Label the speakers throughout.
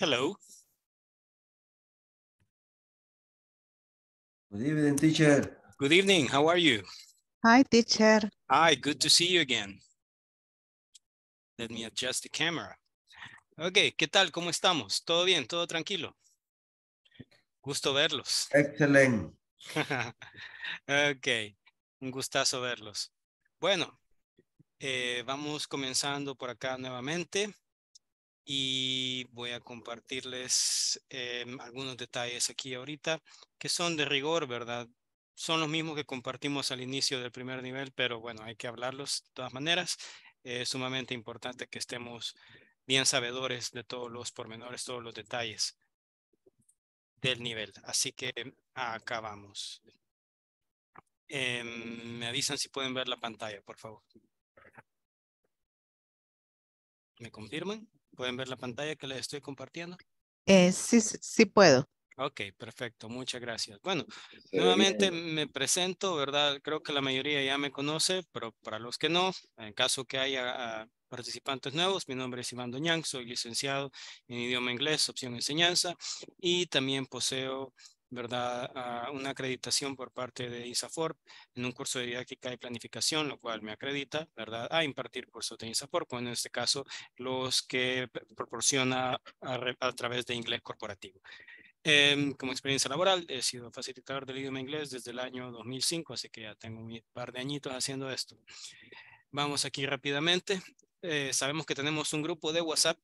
Speaker 1: Hello. Good evening, teacher. Good evening. How are you? Hi, teacher. Hi, good to see you again. Let me adjust the camera. Okay, ¿qué tal? ¿Cómo estamos? ¿Todo bien? ¿Todo tranquilo? Gusto verlos. Excelente. Okay, un gustazo verlos. Bueno, eh, vamos comenzando por acá nuevamente y voy a compartirles eh, algunos detalles aquí ahorita que son de rigor, ¿verdad? Son los mismos que compartimos al inicio del primer nivel, pero bueno, hay que hablarlos de todas maneras. es sumamente importante que estemos bien sabedores de todos los pormenores, todos los detalles del nivel. Así que acabamos. Em, me avisan si pueden ver la pantalla, por favor. ¿Me confirman? ¿Pueden ver la pantalla que les estoy compartiendo? Eh, sí, sí puedo. Ok, perfecto, muchas gracias. Bueno, nuevamente me presento, ¿verdad? Creo que la mayoría ya me conoce, pero para los que no, en caso que haya ah, participantes nuevos, mi nombre es Iván Doñán, soy licenciado en idioma inglés, opción enseñanza, y también poseo ¿verdad? una acreditación por parte de ISAFORP en un curso de didáctica y planificación, lo cual me acredita, ¿verdad? A impartir cursos de ISAFORP, en este caso los que proporciona a, través de inglés corporativo. Em, como experiencia laboral, he sido facilitador del idioma inglés desde el año 2005, así que ya tengo un par de añitos haciendo esto. Vamos aquí rápidamente. Eh, sabemos que tenemos un grupo de WhatsApp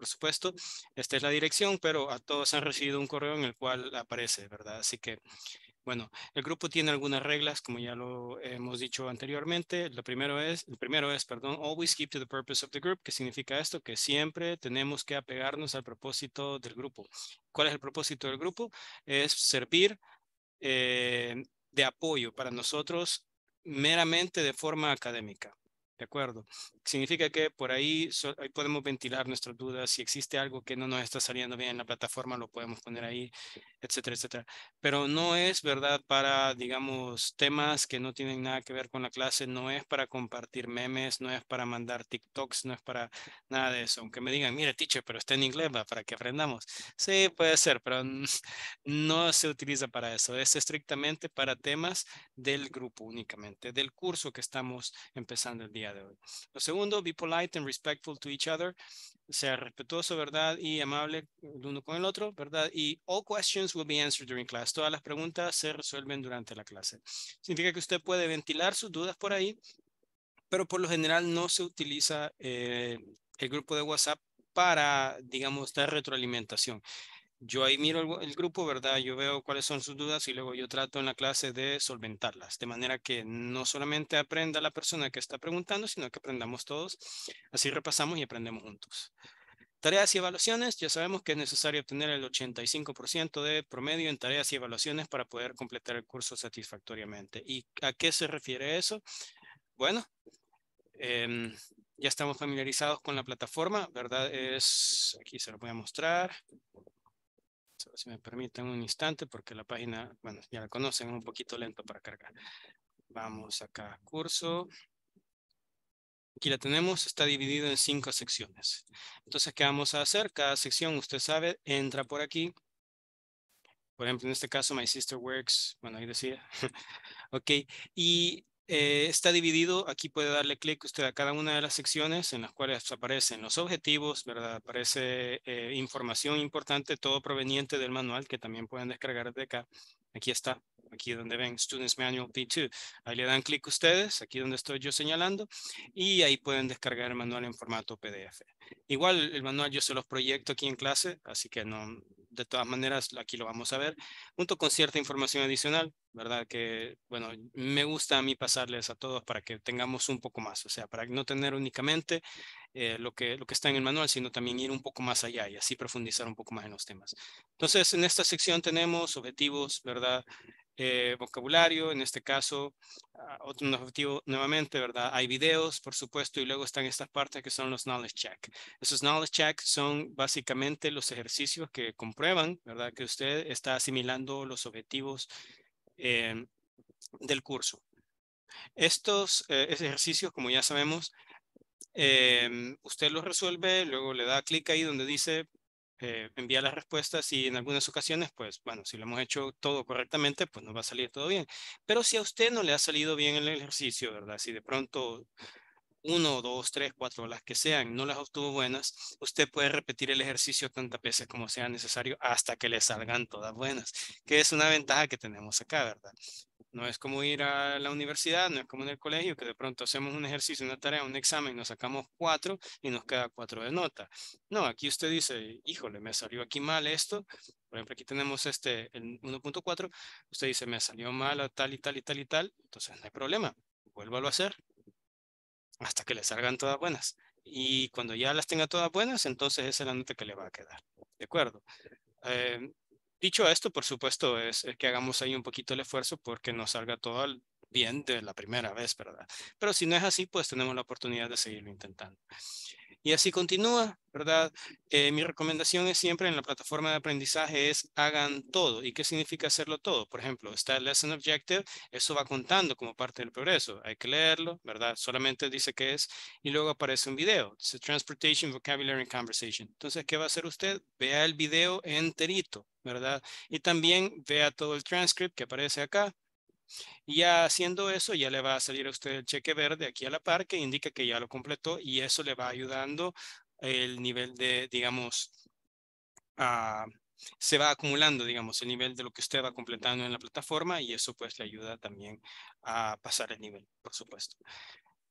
Speaker 1: por supuesto, esta es la dirección, pero a todos han recibido un correo en el cual aparece, ¿verdad? Así que, bueno, el grupo tiene algunas reglas, como ya lo hemos dicho anteriormente. Lo primero es, el primero es, perdón, always keep to the purpose of the group, que significa esto, que siempre tenemos que apegarnos al propósito del grupo. ¿Cuál es el propósito del grupo? Es servir eh, de apoyo para nosotros meramente de forma académica. ¿De acuerdo? Significa que por ahí, podemos ventilar nuestras dudas. Si existe algo que no nos está saliendo bien en la plataforma, lo podemos poner ahí, etcétera, etcétera. Pero no es verdad para, digamos, temas que no tienen nada que ver con la clase. No es para compartir memes, no es para mandar TikToks, no es para nada de eso. Aunque me digan, mire teacher, pero está en inglés, ¿va? para que aprendamos. Sí, puede ser, pero no se utiliza para eso. Es estrictamente para temas del grupo únicamente, del curso que estamos empezando el día de hoy. Lo segundo, be polite and respectful to each other. Sea respetuoso, ¿verdad? Y amable el uno con el otro, ¿verdad? Y all questions will be answered during class. Todas las preguntas se resuelven durante la clase. Significa que usted puede ventilar sus dudas por ahí, pero por lo general no se utiliza eh, el grupo de WhatsApp para, digamos, dar retroalimentación yo ahí miro el, grupo, ¿verdad? Yo veo cuáles son sus dudas y luego yo trato en la clase de solventarlas, de manera que no solamente aprenda la persona que está preguntando, sino que aprendamos todos. Así repasamos y aprendemos juntos. Tareas y evaluaciones, ya sabemos que es necesario obtener el 85% de promedio en tareas y evaluaciones para poder completar el curso satisfactoriamente. ¿Y a qué se refiere eso? Bueno, em, ya estamos familiarizados con la plataforma, ¿verdad? Es, aquí se lo voy a mostrar. Si me permiten un instante, porque la página, bueno, ya la conocen, es un poquito lento para cargar. Vamos acá, curso. Aquí la tenemos, está dividido en cinco secciones. Entonces, ¿qué vamos a hacer? Cada sección, usted sabe, entra por aquí. Por ejemplo, en este caso, My Sister Works, bueno, ahí decía. ok, y eh, está dividido, aquí puede darle clic usted a cada una de las secciones en las cuales aparecen los objetivos, ¿verdad? Aparece eh, información importante, todo proveniente del manual que también pueden descargar de acá. Aquí está aquí donde ven Students Manual P2. Ahí le dan clic ustedes, aquí donde estoy yo señalando, y ahí pueden descargar el manual en formato PDF. Igual el manual yo se los proyecto aquí en clase, así que no, de todas maneras aquí lo vamos a ver, junto con cierta información adicional, ¿verdad? Que, bueno, me gusta a mí pasarles a todos para que tengamos un poco más, o sea, para no tener únicamente eh, lo, que, lo está en el manual, sino también ir un poco más allá y así profundizar un poco más en los temas. Entonces, en esta sección tenemos objetivos, ¿verdad? Eh, vocabulario, en este caso, ah, otro objetivo nuevamente, ¿verdad? Hay videos, por supuesto, y luego están estas partes que son los knowledge check. Esos knowledge check son básicamente los ejercicios que comprueban, ¿verdad? Que usted está asimilando los objetivos eh, del curso. Estos ejercicios, como ya sabemos, Em, usted lo resuelve, luego le da clic ahí donde dice eh, envía las respuestas y en algunas ocasiones, pues bueno, si lo hemos hecho todo correctamente, pues nos va a salir todo bien. Pero si a usted no le ha salido bien el ejercicio, ¿verdad? Si de pronto uno, dos, tres, cuatro, las que sean, no las obtuvo buenas, usted puede repetir el ejercicio tantas veces como sea necesario hasta que le salgan todas buenas, que es una ventaja que tenemos acá, ¿verdad? No es como ir a la universidad, no es como en el colegio, que de pronto hacemos un ejercicio, una tarea, un examen, nos sacamos cuatro y nos queda cuatro de nota. No, aquí usted dice, híjole, me salió aquí mal esto. Por ejemplo, aquí tenemos este, el 1.4. Usted dice, me salió mal tal y tal y tal y tal. Entonces, no hay problema. Vuélvalo a hacer hasta que le salgan todas buenas. Y cuando ya las tenga todas buenas, entonces esa es la nota que le va a quedar. ¿De acuerdo? Eh, Dicho esto, por supuesto, es, eh, que hagamos ahí un poquito el esfuerzo porque nos salga todo bien de la primera vez, ¿verdad? Pero si no es así, pues tenemos la oportunidad de seguirlo intentando. Y así continúa, ¿verdad? Eh, mi recomendación es siempre en la plataforma de aprendizaje es hagan todo. ¿Y qué significa hacerlo todo? Por ejemplo, está el lesson objective, eso va contando como parte del progreso. Hay que leerlo, ¿verdad? Solamente dice qué es y luego aparece un video. Dice Transportation, Vocabulary and Conversation. Entonces, ¿qué va a hacer usted? Vea el video enterito, ¿verdad? Y también vea todo el transcript que aparece acá, y ya haciendo eso, ya le va a salir a usted el cheque verde aquí a la par que indica que ya lo completó y eso le va ayudando el nivel de, digamos, ah, se va acumulando, digamos, el nivel de lo que usted va completando en la plataforma y eso pues le ayuda también a pasar el nivel, por supuesto.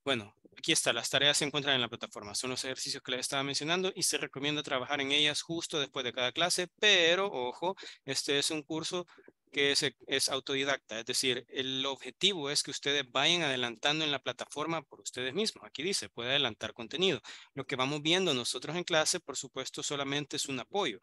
Speaker 1: Bueno, aquí está, las tareas se encuentran en la plataforma, son los ejercicios que les estaba mencionando y se recomienda trabajar en ellas justo después de cada clase, pero ojo, este es un curso que es, autodidacta. Es decir, el objetivo es que ustedes vayan adelantando en la plataforma por ustedes mismos. Aquí dice, puede adelantar contenido. Lo que vamos viendo nosotros en clase, por supuesto, solamente es un apoyo.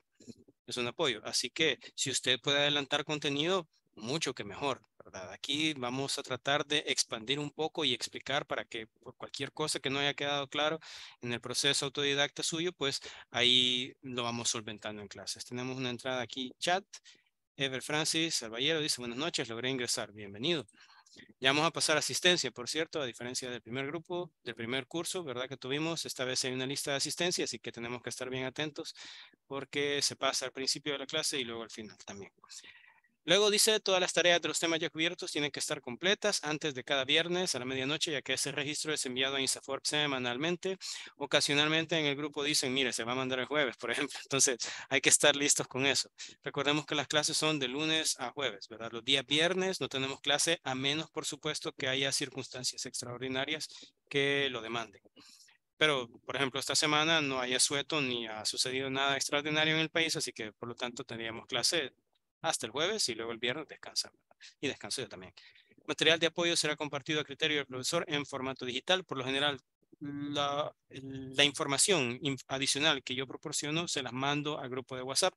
Speaker 1: Es un apoyo. Así que si usted puede adelantar contenido, mucho que mejor, ¿verdad? Aquí vamos a tratar de expandir un poco y explicar para que por cualquier cosa que no haya quedado claro en el proceso autodidacta suyo, pues ahí lo vamos solventando en clases. Tenemos una entrada aquí, chat, Ever Francis Albayero dice, buenas noches, logré ingresar, bienvenido. Ya vamos a pasar a asistencia, por cierto, a diferencia del primer grupo, del primer curso, ¿verdad? Que tuvimos, esta vez hay una lista de asistencia, así que tenemos que estar bien atentos porque se pasa al principio de la clase y luego al final también. Luego dice, todas las tareas de los temas ya cubiertos tienen que estar completas antes de cada viernes a la medianoche, ya que ese registro es enviado a Insaforp semanalmente. Ocasionalmente en el grupo dicen, mire, se va a mandar el jueves, por ejemplo. Entonces, hay que estar listos con eso. Recordemos que las clases son de lunes a jueves, ¿verdad? Los días viernes no tenemos clase, a menos, por supuesto, que haya circunstancias extraordinarias que lo demanden. Pero, por ejemplo, esta semana no hay asueto ni ha sucedido nada extraordinario en el país, así que, por lo tanto, tendríamos clase hasta el jueves y luego el viernes descansa Y descanso yo también. Material de apoyo será compartido a criterio del profesor en formato digital. Por lo general, la, información adicional que yo proporciono se las mando al grupo de WhatsApp.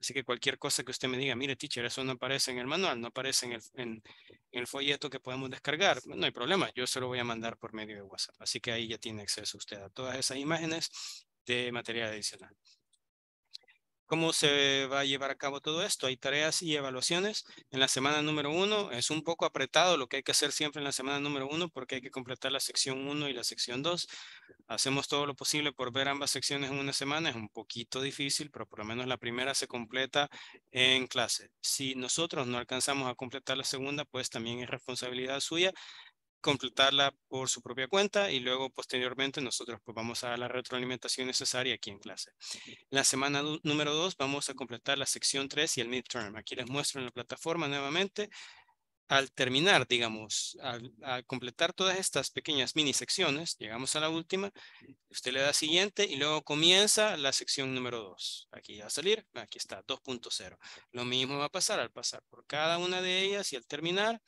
Speaker 1: Así que cualquier cosa que usted me diga, mire, teacher, eso no aparece en el manual, no aparece en el, en el folleto que podemos descargar, no hay problema, yo se lo voy a mandar por medio de WhatsApp. Así que ahí ya tiene acceso usted a todas esas imágenes de material adicional. ¿Cómo se va a llevar a cabo todo esto? Hay tareas y evaluaciones en la semana número uno. Es un poco apretado lo que hay que hacer siempre en la semana número uno porque hay que completar la sección uno y la sección dos. Hacemos todo lo posible por ver ambas secciones en una semana. Es un poquito difícil, pero por lo menos la primera se completa en clase. Si nosotros no alcanzamos a completar la segunda, pues también es responsabilidad suya completarla por su propia cuenta y luego posteriormente nosotros pues, vamos a dar la retroalimentación necesaria aquí en clase. La semana número 2 vamos a completar la sección 3 y el midterm. Aquí les muestro en la plataforma nuevamente al terminar, digamos, al, completar todas estas pequeñas mini secciones, llegamos a la última, usted le da siguiente y luego comienza la sección número 2. Aquí va a salir, aquí está, 2.0. Lo mismo va a pasar al pasar por cada una de ellas y al terminar,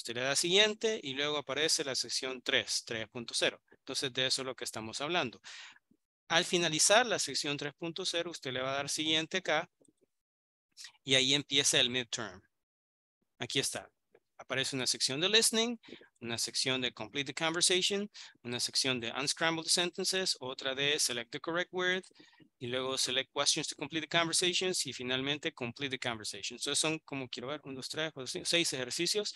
Speaker 1: Usted le da siguiente y luego aparece la sección 3, 3.0. Entonces de eso es lo que estamos hablando. Al finalizar la sección 3.0, usted le va a dar siguiente acá y ahí empieza el midterm. Aquí está. Aparece una sección de listening, una sección de complete the conversation, una sección de unscrambled sentences, otra de select the correct word, y luego select questions to complete the conversations y finalmente complete the conversation. Entonces son como quiero ver, unos tres, seis ejercicios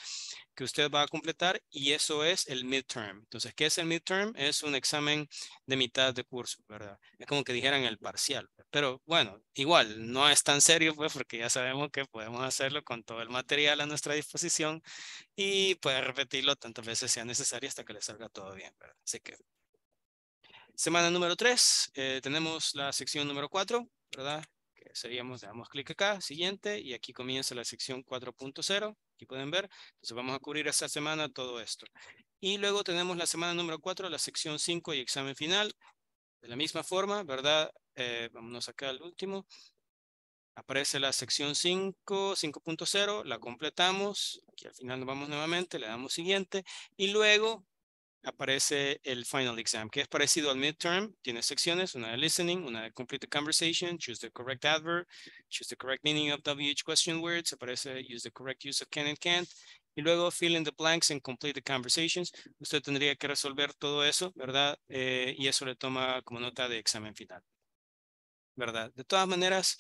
Speaker 1: que usted va a completar y eso es el midterm. Entonces, ¿qué es el midterm? Es un examen de mitad de curso, ¿verdad? Es como que dijeran el parcial. Pero bueno, igual, no es tan serio pues porque ya sabemos que podemos hacerlo con todo el material a nuestra disposición y puede repetirlo tantas veces sea necesario hasta que le salga todo bien, ¿verdad? Así que Semana número 3, eh, tenemos la sección número 4, ¿verdad? Que seríamos, le damos clic acá, siguiente, y aquí comienza la sección 4.0, aquí pueden ver. Entonces vamos a cubrir esta semana todo esto. Y luego tenemos la semana número 4, la sección 5 y examen final. De la misma forma, ¿verdad? Eh, vámonos acá al último. Aparece la sección 5, 5.0, la completamos. Aquí al final nos vamos nuevamente, le damos siguiente. Y luego aparece el final exam, que es parecido al midterm. Tiene secciones, una de listening, una de complete the conversation, choose the correct adverb, choose the correct meaning of WH question words, aparece use the correct use of can and can't, y luego fill in the blanks and complete the conversations. Usted tendría que resolver todo eso, ¿verdad? Eh, y eso le toma como nota de examen final. ¿Verdad? De todas maneras,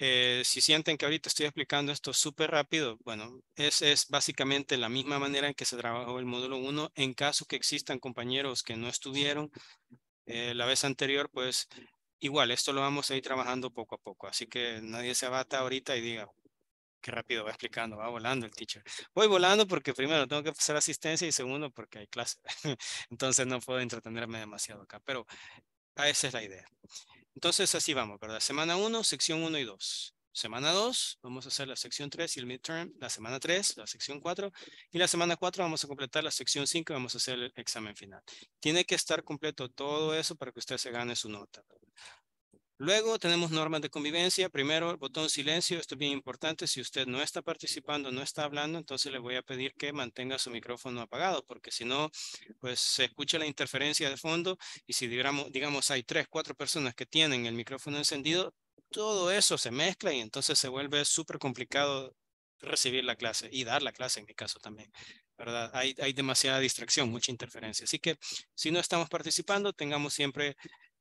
Speaker 1: eh, si sienten que ahorita estoy explicando esto súper rápido, bueno, es, es básicamente la misma manera en que se trabajó el módulo 1. En caso que existan compañeros que no estuvieron eh, la vez anterior, pues igual, esto lo vamos a ir trabajando poco a poco. Así que nadie se abata ahorita y diga, qué rápido va explicando, va volando el teacher. Voy volando porque primero tengo que hacer asistencia y segundo porque hay clase. Entonces no puedo entretenerme demasiado acá, pero esa es la idea. Entonces así vamos, ¿verdad? Semana 1, sección 1 y 2. Semana 2, vamos a hacer la sección 3 y el midterm. La semana 3, la sección 4. Y la semana 4 vamos a completar la sección 5 y vamos a hacer el examen final. Tiene que estar completo todo eso para que usted se gane su nota. ¿verdad? Luego tenemos normas de convivencia. Primero, el botón silencio. Esto es bien importante. Si usted no está participando, no está hablando, entonces le voy a pedir que mantenga su micrófono apagado, porque si no, pues se escucha la interferencia de fondo y si digamos, digamos hay tres, cuatro personas que tienen el micrófono encendido, todo eso se mezcla y entonces se vuelve súper complicado recibir la clase y dar la clase en mi caso también, ¿verdad? Hay, hay demasiada distracción, mucha interferencia. Así que si no estamos participando, tengamos siempre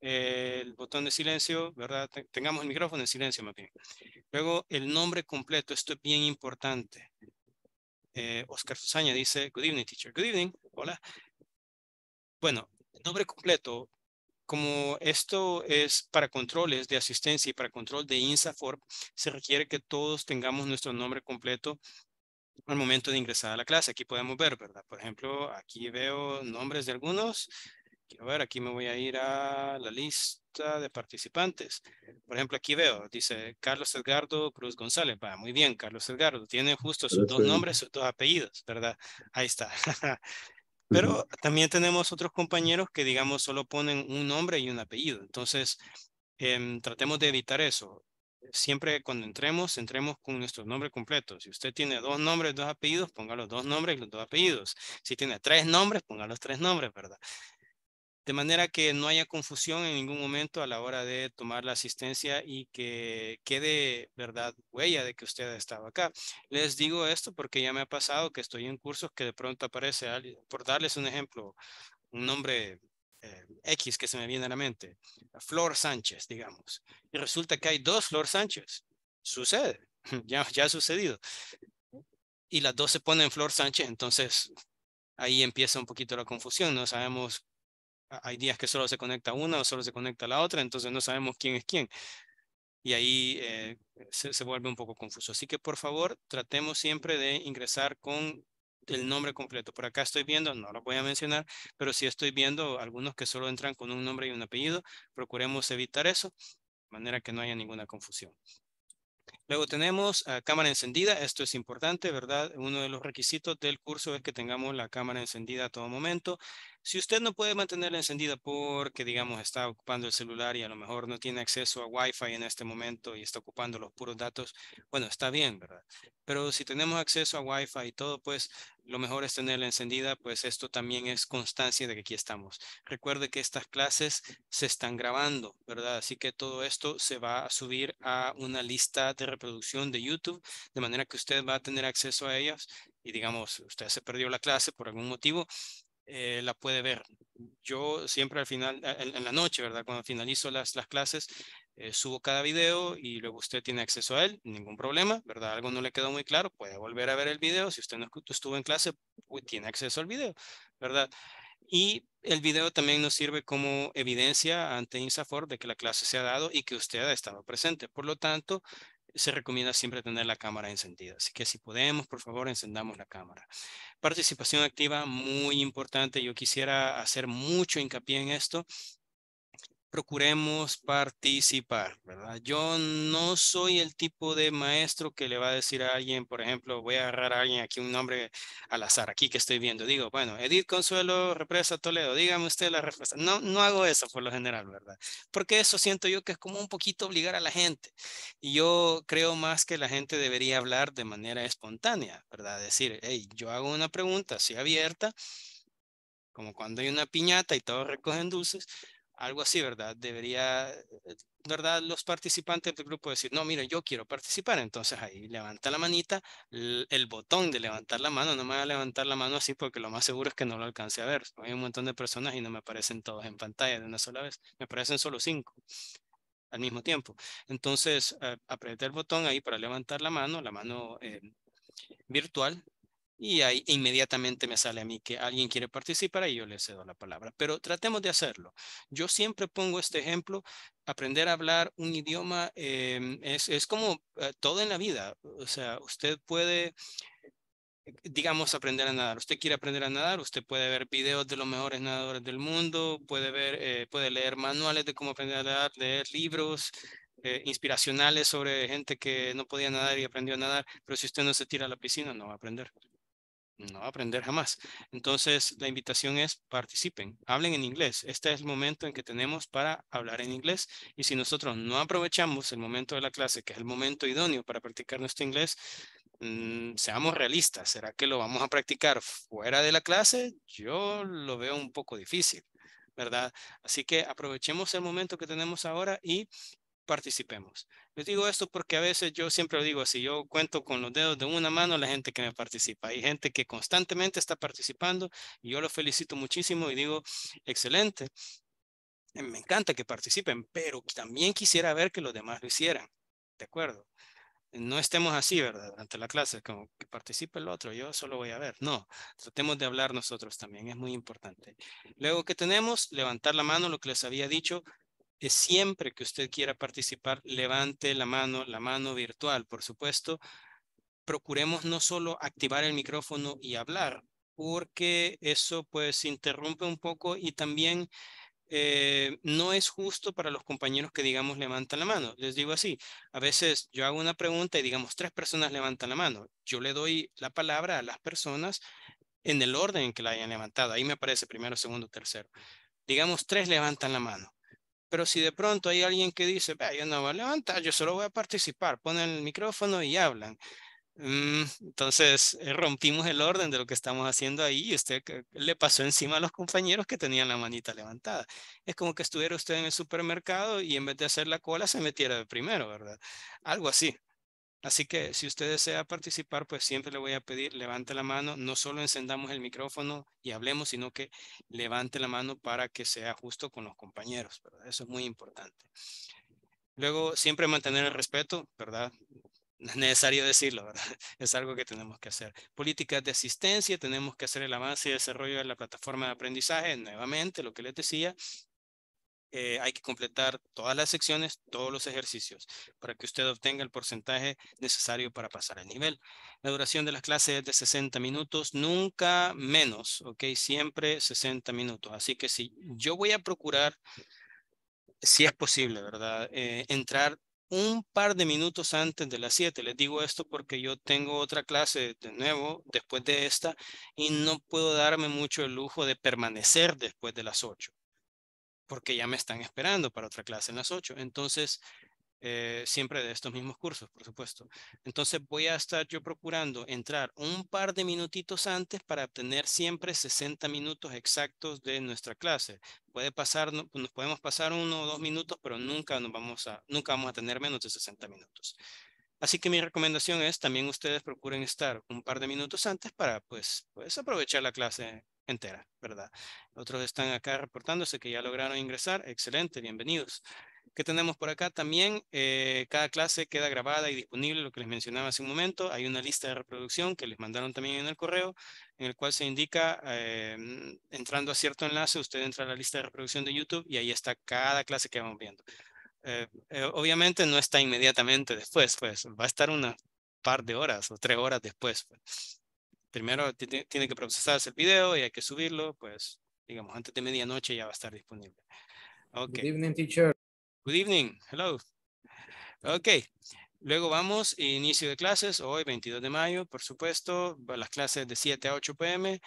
Speaker 1: el botón de silencio, ¿verdad? Tengamos el micrófono en silencio más bien. Luego el nombre completo, esto es bien importante. Eh, Oscar Susaña dice, good evening teacher, good evening, hola. Bueno, el nombre completo, como esto es para controles de asistencia y para control de INSAFORP, se requiere que todos tengamos nuestro nombre completo al momento de ingresar a la clase. Aquí podemos ver, ¿verdad? Por ejemplo, aquí veo nombres de algunos. A ver, aquí me voy a ir a la lista de participantes. Por ejemplo, aquí veo, dice Carlos Edgardo Cruz González. Va, muy bien, Carlos Edgardo. Tiene justo sus dos nombres, sus dos apellidos, ¿verdad? Ahí está. Pero también tenemos otros compañeros que, digamos, solo ponen un nombre y un apellido. Entonces, em, tratemos de evitar eso. Siempre cuando entremos, entremos con nuestro nombre completo. Si usted tiene dos nombres, dos apellidos, ponga los dos nombres y los dos apellidos. Si tiene tres nombres, ponga los tres nombres, ¿verdad? de manera que no haya confusión en ningún momento a la hora de tomar la asistencia y que quede, ¿verdad?, huella de que usted ha estado acá. Les digo esto porque ya me ha pasado que estoy en cursos que de pronto aparece, por darles un ejemplo, un nombre eh, X que se me viene a la mente, Flor Sánchez, digamos, y resulta que hay dos Flor Sánchez. Sucede, ya, ya ha sucedido. Y las dos se ponen Flor Sánchez, entonces ahí empieza un poquito la confusión, no sabemos hay días que solo se conecta una o solo se conecta la otra, entonces no sabemos quién es quién. Y ahí eh, se, vuelve un poco confuso. Así que por favor, tratemos siempre de ingresar con el nombre completo. Por acá estoy viendo, no lo voy a mencionar, pero sí estoy viendo algunos que solo entran con un nombre y un apellido. Procuremos evitar eso, de manera que no haya ninguna confusión. Luego tenemos cámara encendida. Esto es importante, ¿verdad? Uno de los requisitos del curso es que tengamos la cámara encendida a todo momento. Si usted no puede mantenerla encendida porque, digamos, está ocupando el celular y a lo mejor no tiene acceso a Wi-Fi en este momento y está ocupando los puros datos, bueno, está bien, ¿verdad? Pero si tenemos acceso a Wi-Fi y todo, pues lo mejor es tenerla encendida, pues esto también es constancia de que aquí estamos. Recuerde que estas clases se están grabando, ¿verdad? Así que todo esto se va a subir a una lista de reproducción de YouTube, de manera que usted va a tener acceso a ellas y digamos, usted se perdió la clase por algún motivo, eh, la puede ver. Yo siempre al final, en, la noche, ¿verdad? Cuando finalizo las, clases, eh, subo cada video y luego usted tiene acceso a él, ningún problema, ¿verdad? Algo no le quedó muy claro, puede volver a ver el video. Si usted no estuvo en clase, tiene acceso al video, ¿verdad? Y el video también nos sirve como evidencia ante INSAFOR de que la clase se ha dado y que usted ha estado presente. Por lo tanto, se recomienda siempre tener la cámara encendida. Así que si podemos, por favor, encendamos la cámara. Participación activa, muy importante. Yo quisiera hacer mucho hincapié en esto procuremos participar, ¿verdad? Yo no soy el tipo de maestro que le va a decir a alguien, por ejemplo, voy a agarrar a alguien aquí un nombre al azar, aquí que estoy viendo. Digo, bueno, Edith Consuelo, Represa Toledo, dígame usted la respuesta. No, no hago eso por lo general, ¿verdad? Porque eso siento yo que es como un poquito obligar a la gente. Y yo creo más que la gente debería hablar de manera espontánea, ¿verdad? Decir, hey, yo hago una pregunta así abierta, como cuando hay una piñata y todos recogen dulces, algo así, ¿verdad? Debería, eh, ¿verdad? Los participantes del grupo decir, no, mira, yo quiero participar. Entonces ahí levanta la manita, el botón de levantar la mano, no me va a levantar la mano así porque lo más seguro es que no lo alcance a ver. Hay un montón de personas y no me aparecen todos en pantalla de una sola vez, me aparecen solo cinco al mismo tiempo. Entonces, eh, aprieta el botón ahí para levantar la mano, la mano eh, virtual, y ahí inmediatamente me sale a mí que alguien quiere participar y yo le cedo la palabra. Pero tratemos de hacerlo. Yo siempre pongo este ejemplo. Aprender a hablar un idioma em, es, como eh, todo en la vida. O sea, usted puede digamos, aprender a nadar. Usted quiere aprender a nadar, usted puede ver videos de los mejores nadadores del mundo, puede ver, eh, puede leer manuales de cómo aprender a nadar, leer libros eh, inspiracionales sobre gente que no podía nadar y aprendió a nadar, pero si usted no se tira a la piscina, no va a aprender no aprender jamás. Entonces, la invitación es participen, hablen en inglés. Este es el momento en que tenemos para hablar en inglés. Y si nosotros no aprovechamos el momento de la clase, que es el momento idóneo para practicar nuestro inglés, mm, seamos realistas. ¿Será que lo vamos a practicar fuera de la clase? Yo lo veo un poco difícil. ¿verdad? Así que aprovechemos el momento que tenemos ahora y participemos. Les digo esto porque a veces yo siempre lo digo así, yo cuento con los dedos de una mano la gente que me participa. Hay gente que constantemente está participando y yo lo felicito muchísimo y digo, excelente, me encanta que participen, pero también quisiera ver que los demás lo hicieran, ¿de acuerdo? No estemos así, ¿verdad? Durante la clase, como que participe el otro, yo solo voy a ver. No, tratemos de hablar nosotros también, es muy importante. Luego que tenemos, levantar la mano, lo que les había dicho, siempre que usted quiera participar, levante la mano, la mano virtual, por supuesto. Procuremos no solo activar el micrófono y hablar, porque eso pues interrumpe un poco y también eh, no es justo para los compañeros que digamos levantan la mano. Les digo así, a veces yo hago una pregunta y digamos tres personas levantan la mano. Yo le doy la palabra a las personas en el orden en que la hayan levantado. Ahí me aparece primero, segundo, tercero. Digamos tres levantan la mano. Pero si de pronto hay alguien que dice, yo no voy a levantar, yo solo voy a participar, ponen el micrófono y hablan. Mm, entonces eh, rompimos el orden de lo que estamos haciendo ahí y usted le pasó encima a los compañeros que tenían la manita levantada. Es como que estuviera usted en el supermercado y en vez de hacer la cola se metiera de primero, ¿verdad? Algo así. Así que si usted desea participar, pues siempre le voy a pedir, levante la mano, no solo encendamos el micrófono y hablemos, sino que levante la mano para que sea justo con los compañeros, ¿verdad? Eso es muy importante. Luego, siempre mantener el respeto, ¿verdad? es necesario decirlo, ¿verdad? Es algo que tenemos que hacer. Políticas de asistencia, tenemos que hacer el avance y desarrollo de la plataforma de aprendizaje, nuevamente, lo que les decía, eh, hay que completar todas las secciones, todos los ejercicios, para que usted obtenga el porcentaje necesario para pasar el nivel. La duración de las clases es de 60 minutos, nunca menos, ¿ok? Siempre 60 minutos. Así que si yo voy a procurar, si es posible, ¿verdad? Eh, entrar un par de minutos antes de las 7. Les digo esto porque yo tengo otra clase de nuevo después de esta y no puedo darme mucho el lujo de permanecer después de las 8 porque ya me están esperando para otra clase en las 8. Entonces, eh, siempre de estos mismos cursos, por supuesto. Entonces voy a estar yo procurando entrar un par de minutitos antes para obtener siempre 60 minutos exactos de nuestra clase. Puede pasar, nos podemos pasar uno o dos minutos, pero nunca, nos vamos, a, nunca vamos a tener menos de 60 minutos. Así que mi recomendación es también ustedes procuren estar un par de minutos antes para pues, pues aprovechar la clase entera, ¿verdad? Otros están acá reportándose que ya lograron ingresar. Excelente, bienvenidos. ¿Qué tenemos por acá? También eh, cada clase queda grabada y disponible, lo que les mencionaba hace un momento. Hay una lista de reproducción que les mandaron también en el correo, en el cual se indica, eh, entrando a cierto enlace, usted entra a la lista de reproducción de YouTube y ahí está cada clase que vamos viendo. Eh, obviamente no está inmediatamente después, pues va a estar una par de horas o tres horas después. Pues primero tiene que procesarse el video y hay que subirlo, pues digamos antes de medianoche ya va a estar disponible. Good evening, teacher. Good evening, hello. Ok, luego vamos, inicio de clases, hoy 22 de mayo, por supuesto, las clases de 7 a 8 pm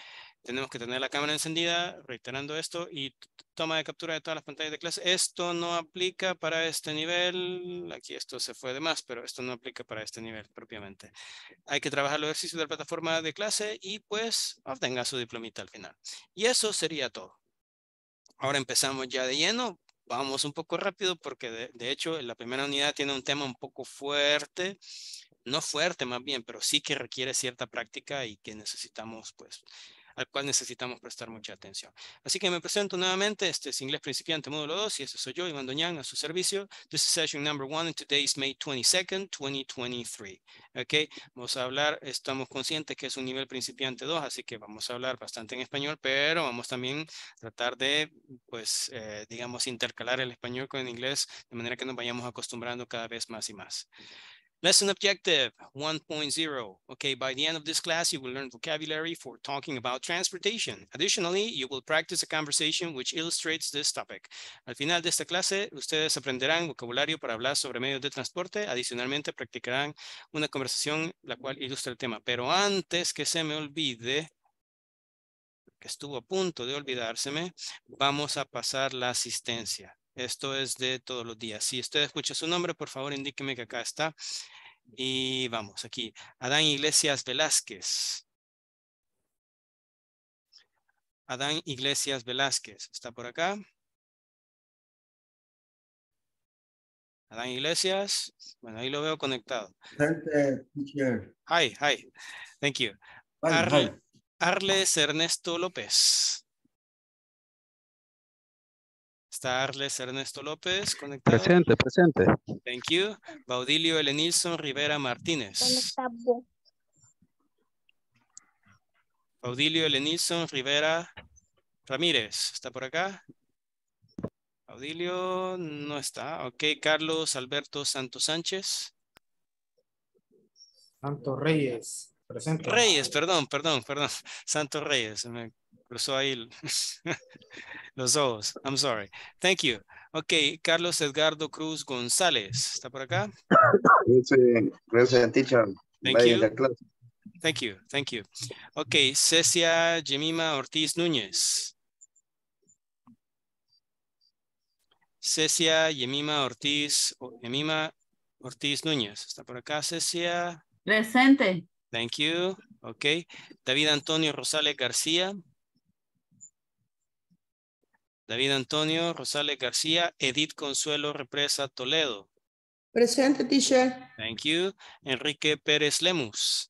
Speaker 1: tenemos que tener la cámara encendida, reiterando esto, y toma de captura de todas las pantallas de clase. Esto no aplica para este nivel, aquí esto se fue de más, pero esto no aplica para este nivel propiamente. Hay que trabajar los ejercicios de la plataforma de clase y pues obtenga su diplomita al final. Y eso sería todo. Ahora empezamos ya de lleno. Vamos un poco rápido porque de, hecho la primera unidad tiene un tema un poco fuerte no fuerte más bien, pero sí que requiere cierta práctica y que necesitamos pues al cual necesitamos prestar mucha atención. Así que me presento nuevamente, este es Inglés Principiante Módulo 2 y ese soy yo, Iván Doñán, a su servicio. This is session number one and today is May 22nd, 2023. Okay, vamos a hablar, estamos conscientes que es un nivel principiante 2, así que vamos a hablar bastante en español, pero vamos también a tratar de, pues, eh, digamos, intercalar el español con el inglés de manera que nos vayamos acostumbrando cada vez más y más. Lesson objective 1.0. Okay, by the end of this class, you will learn vocabulary for talking about transportation. Additionally, you will practice a conversation which illustrates this topic. Al final de esta clase, ustedes aprenderán vocabulario para hablar sobre medios de transporte. Adicionalmente, practicarán una conversación la cual ilustra el tema. Pero antes que se me olvide, que estuvo a punto de olvidárseme, vamos a pasar la asistencia. Esto es de todos los días. Si usted escucha su nombre, por favor, indíqueme que acá está. Y vamos aquí. Adán Iglesias Velázquez. Adán Iglesias Velázquez. ¿Está por acá? Adán Iglesias. Bueno, ahí lo veo conectado. Hi, hi. Thank you. Arles Ernesto López. Está Arles Ernesto López conectado. Presente, presente. Thank you. Baudilio Elenilson Rivera Martínez. Baudilio Elenilson Rivera Ramírez. ¿Está por acá? Baudilio no está. Ok, Carlos Alberto Santos Sánchez. Santos Reyes. Presente. Reyes, perdón, perdón, perdón. Santos Reyes cruzó ahí los ojos. I'm sorry. Thank you. Ok, Carlos Edgardo Cruz González, ¿está por acá? Gracias, teacher. Thank you. Thank you, thank you. Ok, Cecia Jemima Ortiz Núñez. Cecia Yemima Ortiz, Yemima Ortiz Núñez. ¿Está por acá, Cecia? Presente. Thank you. Ok. David Antonio Rosales García. David Antonio Rosales García, Edith Consuelo Represa Toledo. Presente, teacher. Thank you. Enrique Pérez Lemus.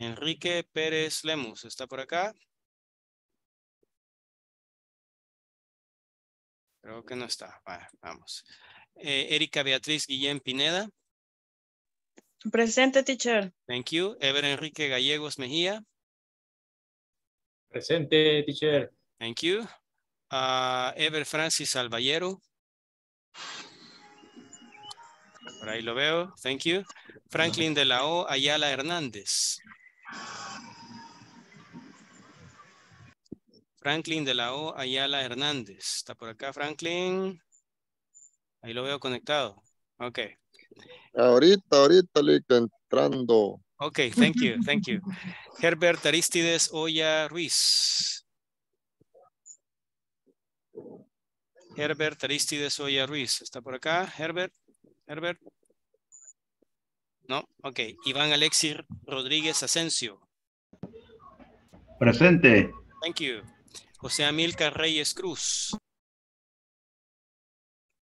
Speaker 1: Enrique Pérez Lemus, ¿está por acá? Creo que no está. vamos. Eh, Erika Beatriz Guillén Pineda. Presente, teacher. Thank you. Ever Enrique Gallegos Mejía. Presente, teacher. Thank you. Uh, Ever Francis Alvallero. Por ahí lo veo. Thank you. Franklin de la O. Ayala Hernández. Franklin de la O. Ayala Hernández. Está por acá, Franklin. Ahí lo veo conectado. Ok. Ahorita, ahorita, está entrando. OK, thank you, thank you. Herbert Aristides Oya Ruiz. Herbert Aristides Oya Ruiz, ¿está por acá? Herbert, Herbert. No, ok. Iván Alexis Rodríguez Asensio. Presente. Thank you. José Amilcar Reyes Cruz.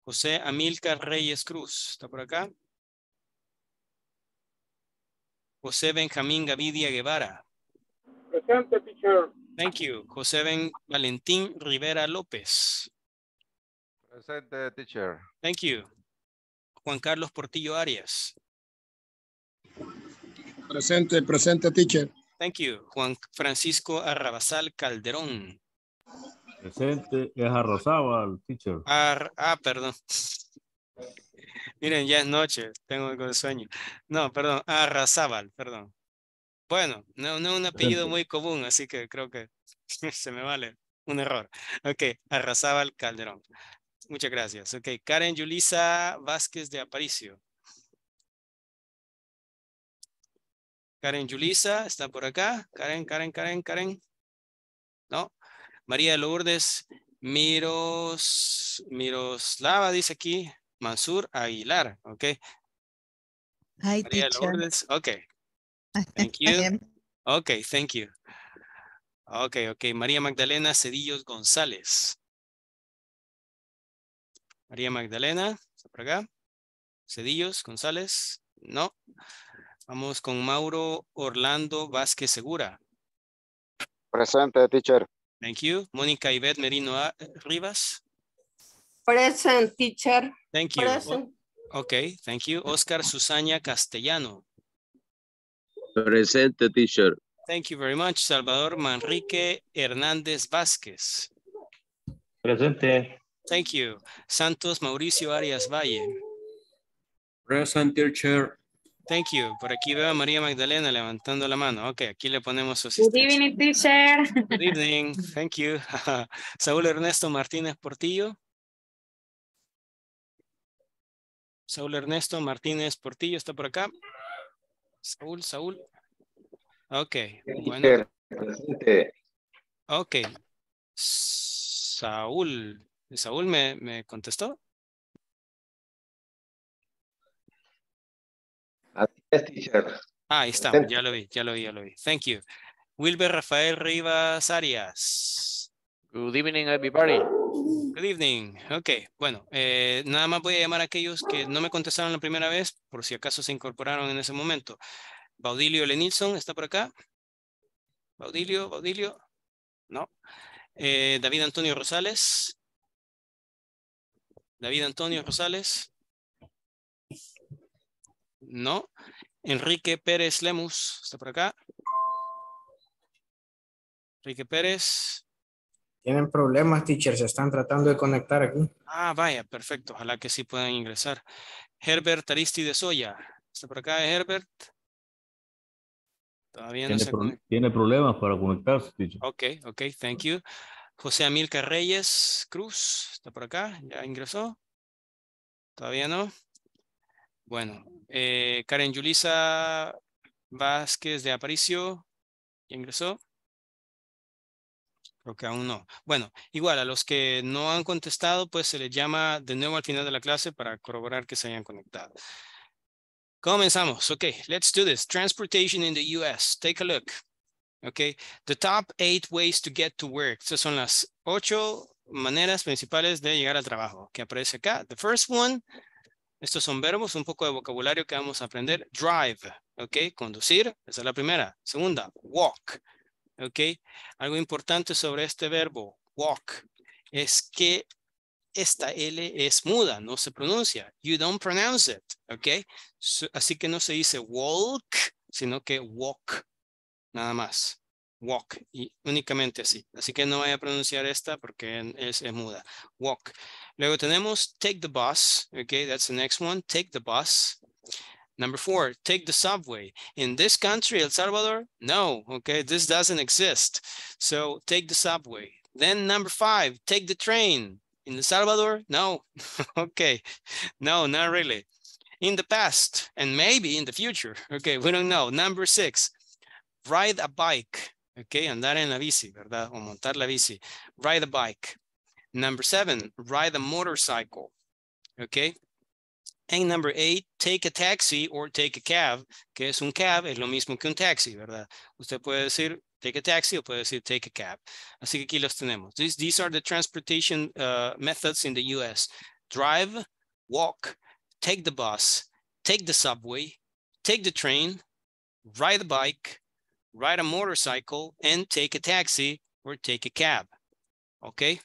Speaker 1: José Amilcar Reyes Cruz, ¿está por acá? José Benjamín Gavidia Guevara. Presente, teacher. Thank you. José Ben Valentín Rivera López. Presente, teacher. Thank you. Juan Carlos Portillo Arias. Presente, presente, teacher. Thank you. Juan Francisco Arrabasal Calderón. Presente, es Arrozábal, teacher. ah, perdón. Miren, ya es noche, tengo algo de sueño. No, perdón, Arrazábal, perdón. Bueno, no, no es un apellido muy común, así que creo que se me vale un error. Ok, Arrazábal Calderón. Muchas gracias. Ok, Karen Yulisa Vázquez de Aparicio. Karen Yulisa, está por acá. Karen, Karen, Karen, Karen. No. María Lourdes Miros, Miroslava dice aquí. Mansur Aguilar, ok Hi, teacher. okay. Thank you. okay, thank you. Okay, ok, María Magdalena Cedillos González. María Magdalena, está por acá. Cedillos González, no. Vamos con Mauro Orlando Vázquez Segura. Presente, teacher. Thank you. Mónica Ivette Merino Rivas. Present, teacher. Thank you. Present. Okay, thank you. Oscar Susana Castellano. Present, teacher. Thank you very much. Salvador Manrique Hernández Vázquez. Presente. Thank you. Santos Mauricio Arias Valle. Present, teacher. Thank you. Por aquí veo a María Magdalena levantando la mano. Okay, aquí le ponemos su Good evening, teacher. Good evening. Thank you. Saúl Ernesto Martínez Portillo. Saúl Ernesto Martínez Portillo está por acá. Saúl, Saúl. Ok, bueno. Ok. Saúl. ¿Saúl me, me contestó? ahí está, ya lo vi, ya lo vi, ya lo vi. Thank you. Wilber Rafael Rivas Arias. Good evening, everybody. Good evening. Ok, bueno, eh, nada más voy a llamar a aquellos que no me contestaron la primera vez, por si acaso se incorporaron en ese momento. Baudilio Lenilson, ¿está por acá? Baudilio, Baudilio. No. Eh, David Antonio Rosales. David Antonio Rosales. No. Enrique Pérez Lemus, ¿está por acá? Enrique Pérez tienen problemas, teacher, se están tratando de conectar aquí. Ah, vaya, perfecto, ojalá que sí puedan ingresar. Herbert Aristi de Soya, ¿está por acá Herbert? Todavía no tiene, se tiene problemas para conectarse, teacher. Ok, ok, thank you. José Amilcar Reyes Cruz, ¿está por acá? ¿Ya ingresó? ¿Todavía no? Bueno, eh, Karen Yulisa Vázquez de Aparicio, ¿ya ingresó? Creo que aún no. Bueno, igual a los que no han contestado, pues se les llama de nuevo al final de la clase para corroborar que se hayan conectado. Comenzamos. Okay, let's do this. Transportation in the US. Take a look. Okay, the top eight ways to get to work. Estas son las ocho maneras principales de llegar al trabajo que aparece acá. The first one, estos son verbos, un poco de vocabulario que vamos a aprender. Drive, ok, conducir, esa es la primera. Segunda, walk, ¿ok? Algo importante sobre este verbo, walk, es que esta L es muda, no se pronuncia. You don't pronounce it, ¿ok? así que no se dice walk, sino que walk, nada más. Walk, y únicamente así. Así que no vaya a pronunciar esta porque es, es muda. Walk. Luego tenemos take the bus, ¿ok? That's the next one. Take the bus, Number four, take the subway. In this country, El Salvador, no, okay, this doesn't exist. So take the subway. Then number five, take the train. In El Salvador, no, okay, no, not really. In the past, and maybe in the future, okay, we don't know. Number six, ride a bike. Okay, andar en la bici, ¿verdad? O montar la bici. Ride a bike. Number seven, ride a motorcycle. Okay, and number eight, take a taxi or take a cab, que es un cab, es lo mismo que un taxi, ¿verdad? Usted puede decir take a taxi o puede decir take a cab. Así que aquí los tenemos. These, these are the transportation uh, methods in the US. Drive, walk, take the bus, take the subway, take the train, ride a bike, ride a motorcycle, and take a taxi or take a cab. Okay?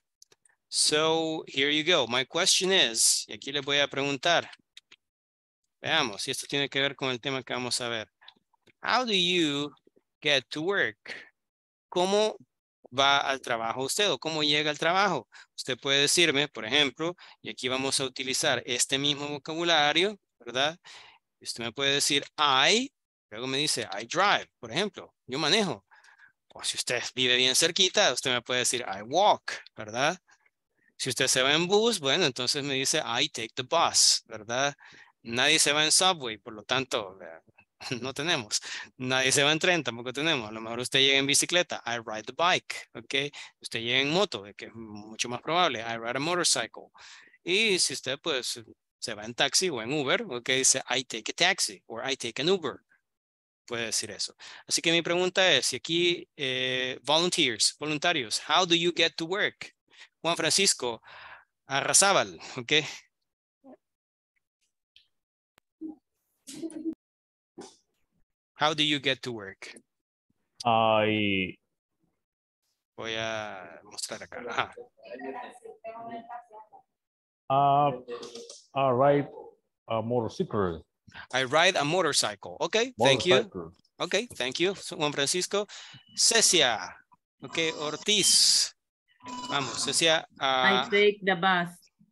Speaker 1: So here you go. My question is, y aquí le voy a preguntar, Veamos si esto tiene que ver con el tema que vamos a ver. How do you get to work? ¿Cómo va al trabajo usted o cómo llega al trabajo? Usted puede decirme, por ejemplo, y aquí vamos a utilizar este mismo vocabulario, ¿verdad? Usted me puede decir I, luego me dice I drive, por ejemplo, yo manejo. O si usted vive bien cerquita, usted me puede decir I walk, ¿verdad? Si usted se va en bus, bueno, entonces me dice I take the bus, ¿verdad? nadie se va en subway, por lo tanto, no tenemos. Nadie se va en tren, tampoco tenemos. A lo mejor usted llega en bicicleta, I ride the bike, ¿ok? Usted llega en moto, que es mucho más probable, I ride a motorcycle. Y si usted, pues, se va en taxi o en Uber, ¿ok? Dice, I take a taxi or I take an Uber. Puede decir eso. Así que mi pregunta es, si aquí, eh, volunteers, voluntarios, how do you get to work? Juan Francisco Arrazábal, ¿ok? How do you get to work? I voy a mostrar acá. Ajá. Uh, I ride a motorcycle. I ride a motorcycle. Okay, motorcycle. thank you. Okay, thank you, Juan Francisco. Cecia. Okay, Ortiz. Vamos, Cecia. Uh, I take the bus.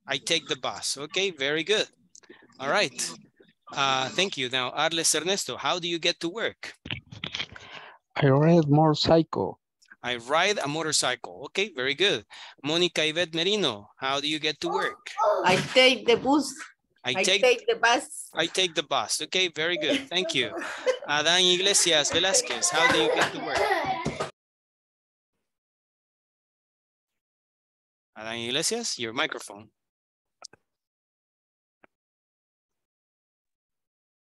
Speaker 1: I take the bus. Okay, very good. All right. Uh, thank you. Now, Arles Ernesto, how do you get to work? I ride motorcycle. I ride a motorcycle. Okay, very good. Monica Yvette Merino, how do you get to work? I take the bus. I, I take, take, the bus. I take the bus. Okay, very good. Thank you. Adan Iglesias Velasquez, how do you get to work? Adan Iglesias, your microphone.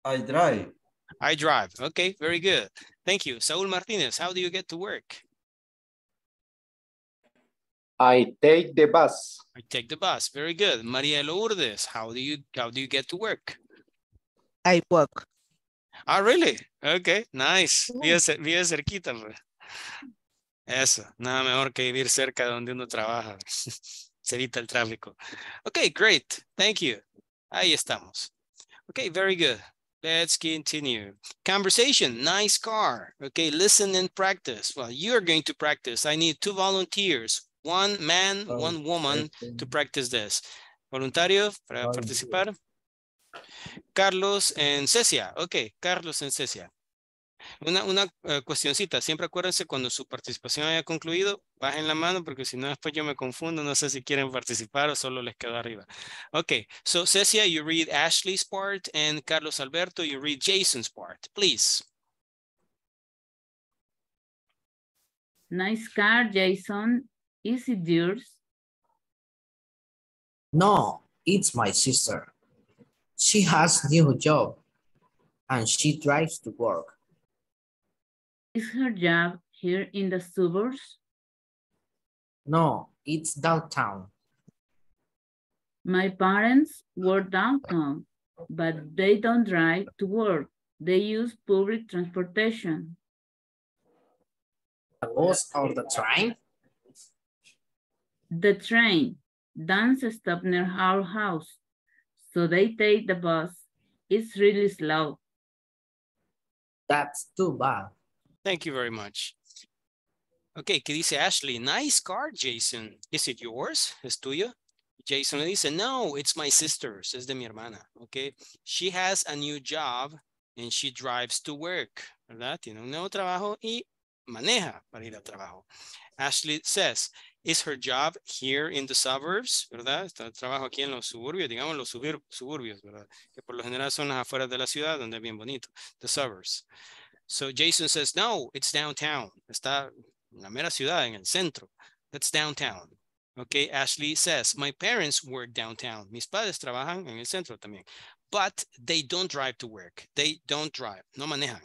Speaker 1: I drive. I drive. Okay, very good. Thank you. Saul Martinez, how do you get to work? I take the bus. I take the bus. Very good. Maria Lourdes, how do you how do you get to work? I walk. Ah, really? Okay, nice. Bien, bien cerquita. Eso, nada mejor que vivir cerca de donde uno trabaja. Se evita el tráfico. Okay, great. Thank you. Ahí estamos. Okay, very good. Let's continue. Conversation, nice car. Okay, listen and practice. Well, you're going to practice. I need two volunteers, one man, oh, one woman to practice this. Voluntario para participar. Carlos and Cecia. Okay, Carlos and Cecia. Una, una eh, cuestioncita, siempre acuérdense cuando su participación haya concluido, bajen la mano porque si no después yo me confundo, no sé si quieren participar o solo les quedo arriba. Ok, so Cecia, you read Ashley's part and Carlos Alberto, you read Jason's part, please. Nice car, Jason. Is it yours? No, it's my sister. She has new job and she tries to work. Is her job here in the suburbs? No, it's downtown. My parents work downtown, but they don't drive to work. They use public transportation. The bus or the train? The train. Dance stop near our house. So they take the bus. It's really slow. That's too bad. Thank you very much. Ok, que dice Ashley, nice car, Jason. Is it yours? ¿Es tuyo? Jason le dice, no, it's my sister's. Es de mi hermana. Ok, she has a new job and she drives to work. ¿Verdad? Tiene un nuevo trabajo y maneja para ir al trabajo. Ashley says, is her job here in the suburbs? ¿Verdad? Está el trabajo aquí en los suburbios, digamos los suburbios, ¿verdad? Que por lo general son las afueras de la ciudad donde es bien bonito. The suburbs. So Jason says, no, it's downtown. Está en la mera ciudad, en el centro. That's downtown. Okay, Ashley says, my parents work downtown. Mis padres trabajan en el centro también. But they don't drive to work. They don't drive. No manejan.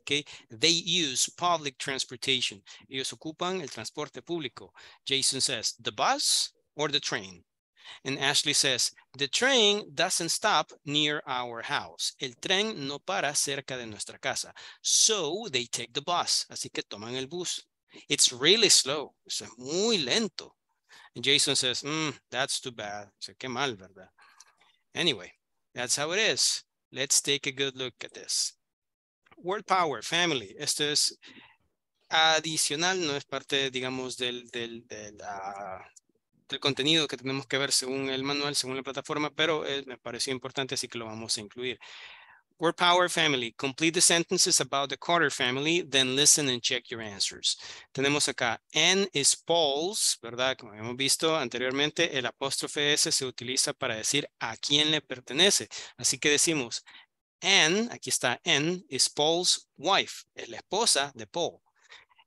Speaker 1: Okay, they use public transportation. Ellos ocupan el transporte público. Jason says, the bus or the train? And Ashley says, the train doesn't stop near our house. El tren no para cerca de nuestra casa. So they take the bus. Así que toman el bus. It's really slow. Es muy lento. And Jason says, mm, that's too bad. qué mal, ¿verdad? Anyway, that's how it is. Let's take a good look at this. Word power, family. Esto es adicional, no es parte, digamos, del, del, del uh, El contenido que tenemos que ver según el manual, según la plataforma, pero eh, me pareció importante, así que lo vamos a incluir. Word Power Family. Complete the sentences about the Carter family, then listen and check your answers. Tenemos acá, N is Paul's, ¿verdad? Como hemos visto anteriormente, el apóstrofe S se utiliza para decir a quién le pertenece. Así que decimos, N, aquí está N, is Paul's wife, es la esposa de Paul.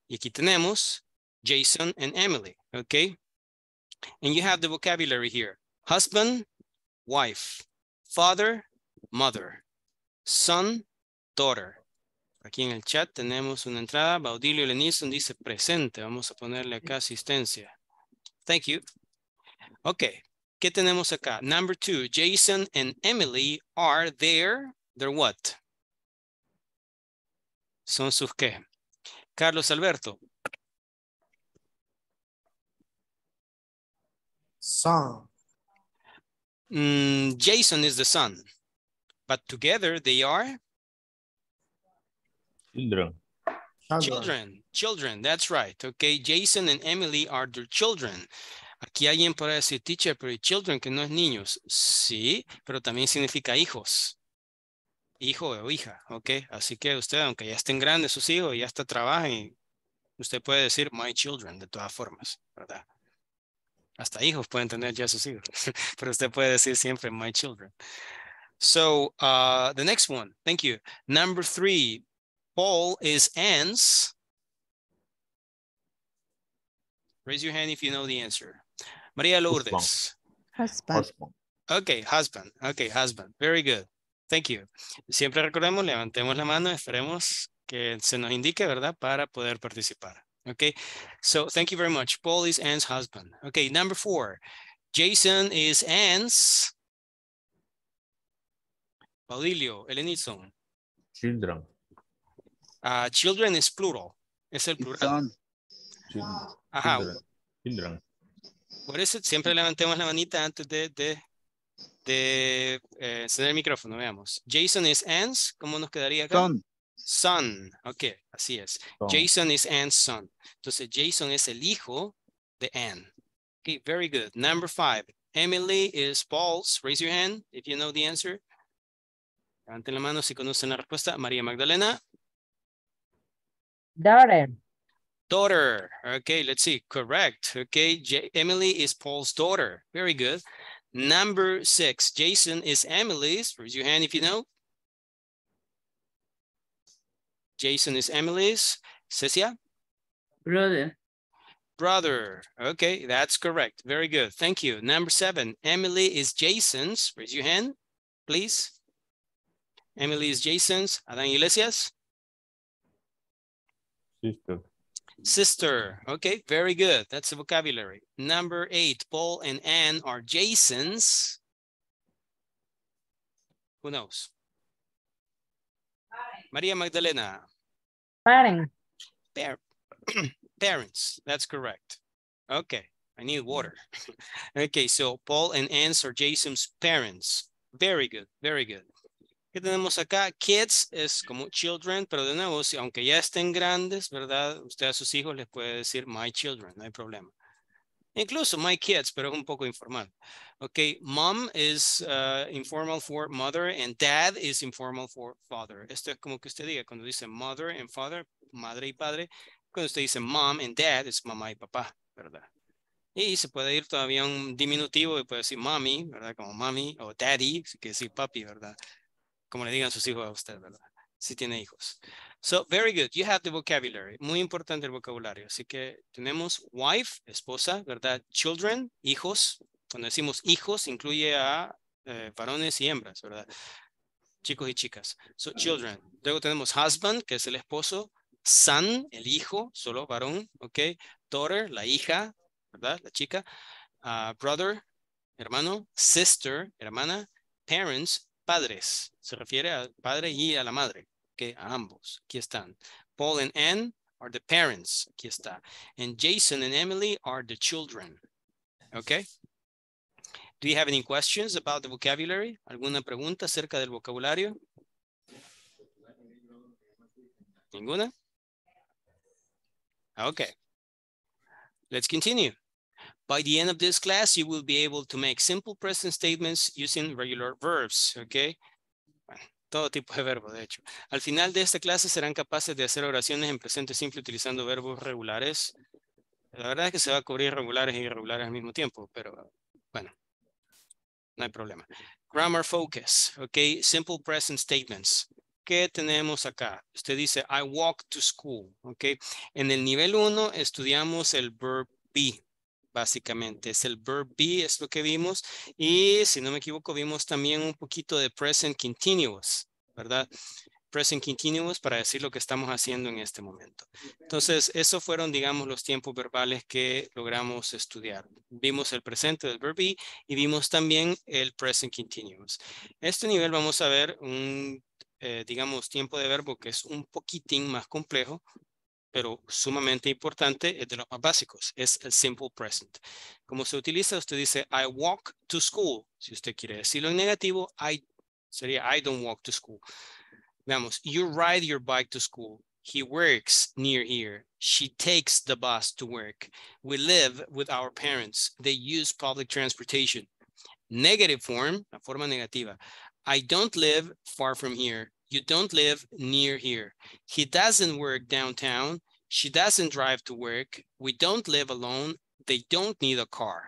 Speaker 1: Y aquí tenemos Jason and Emily, ¿ok? And you have the vocabulary here. Husband, wife. Father, mother. Son, daughter. Aquí en el chat tenemos una entrada. Baudilio Lenison dice presente. Vamos a ponerle acá asistencia. Thank you. Ok. ¿Qué tenemos acá? Number two, Jason and Emily are there. They're what? Son sus qué. Carlos Alberto, Son. Mm, Jason is the son, but together they are? Children. Children, children, that's right. Okay, Jason and Emily are their children. Aquí alguien puede decir, teacher, pero children, que no es niños. Sí, pero también significa hijos. Hijo o hija, ok. Así que usted, aunque ya estén grandes sus hijos, ya hasta trabajando usted puede decir my children de todas formas, ¿verdad? hasta hijos pueden tener ya sus hijos, pero usted puede decir siempre my children. So uh, the next one, thank you. Number three, Paul is Anne's. Raise your hand if you know the answer. María Lourdes. Husband. husband. Okay, husband. Okay, husband. Very good. Thank you. Siempre recordemos, levantemos la mano, esperemos que se nos indique, ¿verdad? Para poder participar. Okay, so thank you very much. Paul is Anne's husband. Okay, number four, Jason is Anne's. Paulilio, Elenizo. Children. Uh, children is plural. Es el plural. Son. Children. Ajá. Children. Por eso siempre levantemos la manita antes de, de, de eh, encender el micrófono. Veamos. Jason is Anne's. ¿Cómo nos quedaría acá? Son son. Ok, así es. Son. Jason is Ann's son. Entonces, Jason es el hijo de Ann. Okay, very good. Number five. Emily is Paul's. Raise your hand if you know the answer. Levanten la mano si conocen la respuesta. María Magdalena. Daughter. Daughter. Okay, let's see. Correct. Okay, J Emily is Paul's daughter. Very good. Number six. Jason is Emily's. Raise your hand if you know. Jason is Emily's. Cecia? Brother. Brother. Okay, that's correct. Very good. Thank you. Number seven, Emily is Jason's. Raise your hand, please. Emily is Jason's. Adan Iglesias? Sister. Sister. Okay, very good. That's the vocabulary. Number eight, Paul and Anne are Jason's. Who knows? Maria Magdalena. Parents. Par parents, that's correct. Okay, I need water. okay, so Paul and Anne are Jason's parents. Very good, very good. ¿Qué tenemos acá? Kids es como children, pero de nuevo, si, aunque ya estén grandes, ¿verdad? Usted a sus hijos les puede decir my children, no hay problema. Incluso my kids, pero un poco informal. Okay, mom is uh, informal for mother and dad is informal for father. Esto es como que usted diga, cuando dice mother and father, madre y padre, cuando usted dice mom and dad es mamá y papá, ¿verdad? Y se puede ir todavía un diminutivo y puede decir mami, ¿verdad? Como mami o daddy, que decir papi, ¿verdad? Como le digan sus hijos a usted, ¿verdad? Si tiene hijos. So, very good. You have the vocabulary. Muy importante el vocabulario. Así que tenemos wife, esposa, ¿verdad? Children, hijos. Cuando decimos hijos, incluye a eh, varones y hembras, ¿verdad? Chicos y chicas. So, children. Luego tenemos husband, que es el esposo. Son, el hijo, solo varón, okay Daughter, la hija, ¿verdad? La chica. Ah, brother, hermano. Sister, hermana. Parents, padres. Se refiere al padre y a la madre, okay, a ambos. Aquí están. Paul and Ann are the parents. Aquí está. And Jason and Emily are the children. Okay? Do you have any questions about the vocabulary? ¿Alguna pregunta acerca del vocabulario? ¿Ninguna? Okay. Let's continue. By the end of this class, you will be able to make simple present statements using regular verbs, okay? todo tipo de verbos, de hecho. Al final de esta clase serán capaces de hacer oraciones en presente simple utilizando verbos regulares. La verdad es que se va a cubrir regulares e irregulares al mismo tiempo, pero bueno, no hay problema. Grammar focus, ok, simple present statements. ¿Qué tenemos acá? Usted dice, I walk to school, ok. En el nivel 1 estudiamos el verb be, básicamente. Es el verb be, es lo que vimos. Y si no me equivoco, vimos también un poquito de present continuous, ¿verdad? Present continuous para decir lo que estamos haciendo en este momento. Entonces, esos fueron, digamos, los tiempos verbales que logramos estudiar. Vimos el presente del verb be y vimos también el present continuous. este nivel vamos a ver un, eh, digamos, tiempo de verbo que es un poquitín más complejo, pero sumamente importante, es de los más básicos, es el simple present. Como se utiliza, usted dice, I walk to school. Si usted quiere decirlo en negativo, I, sería I don't walk to school. Veamos, you ride your bike to school. He works near here. She takes the bus to work. We live with our parents. They use public transportation. Negative form, la forma negativa. I don't live far from here. You don't live near here. He doesn't work downtown. She doesn't drive to work. We don't live alone. They don't need a car.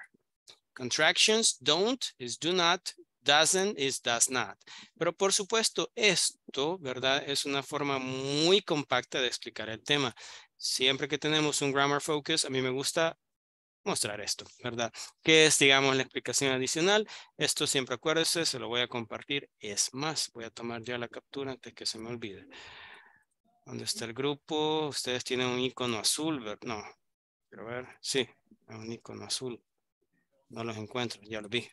Speaker 1: Contractions, don't is do not, doesn't is does not. Pero por supuesto, esto, ¿verdad? Es una forma muy compacta de explicar el tema. Siempre que tenemos un grammar focus, a mí me gusta mostrar esto, ¿verdad? Que es, digamos, la explicación adicional. Esto siempre acuérdese, se lo voy a compartir. Es más, voy a tomar ya la captura antes que se me olvide. ¿Dónde está el grupo? Ustedes tienen un icono azul, ¿verdad? No, quiero ver. Sí, un icono azul. No los encuentro, ya lo vi.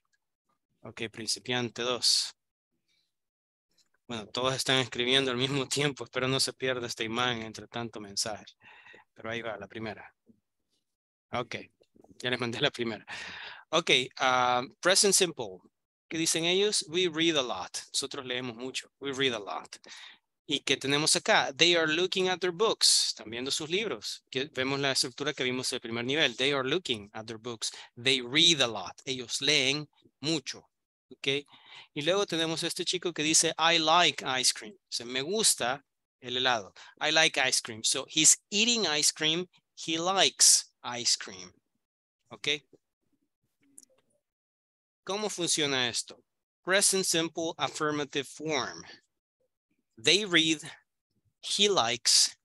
Speaker 1: Ok, principiante 2. Bueno, todos están escribiendo al mismo tiempo. Espero no se pierda esta imagen entre tanto mensaje. Pero ahí va, la primera. Ok ya les mandé la primera. Ok, ah, present simple. ¿Qué dicen ellos? We read a lot. Nosotros leemos mucho. We read a lot. ¿Y qué tenemos acá? They are looking at their books. Están viendo sus libros. vemos la estructura que vimos en el primer nivel. They are looking at their books. They read a lot. Ellos leen mucho. ¿Ok? Y luego tenemos este chico que dice, I like ice cream. me gusta el helado. I like ice cream. So he's eating ice cream. He likes ice cream. ¿Ok? ¿Cómo funciona esto? Present simple affirmative form. They read, he likes,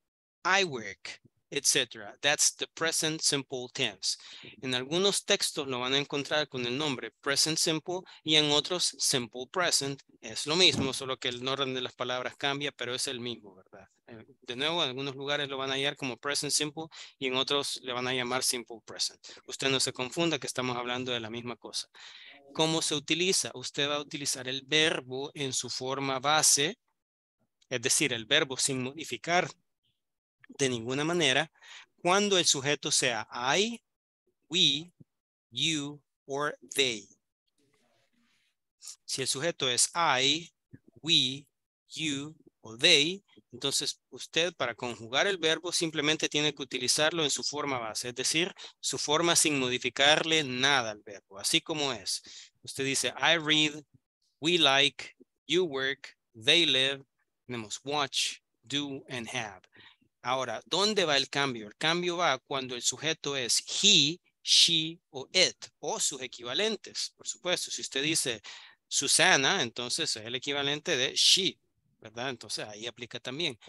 Speaker 1: I work, etc. That's the present simple tense. En algunos textos lo van a encontrar con el nombre present simple y en otros simple present. Es lo mismo, solo que el orden de las palabras cambia, pero es el mismo, ¿verdad? Eh, de nuevo, en algunos lugares lo van a hallar como present simple y en otros le van a llamar simple present. Usted no se confunda que estamos hablando de la misma cosa. ¿Cómo se utiliza? Usted va a utilizar el verbo en su forma base, es decir, el verbo sin modificar de ninguna manera cuando el sujeto sea I, we, you or they. Si el sujeto es I, we, you o they, entonces usted para conjugar el verbo simplemente tiene que utilizarlo en su forma base, es decir, su forma sin modificarle nada al verbo, así como es. Usted dice I read, we like, you work, they live, tenemos watch, do and have. Ahora, ¿dónde va el cambio? El cambio va cuando el sujeto es he, she o it, o sus equivalentes, por supuesto. Si usted dice Susana, entonces es el equivalente de she, ¿verdad? Entonces ahí aplica también.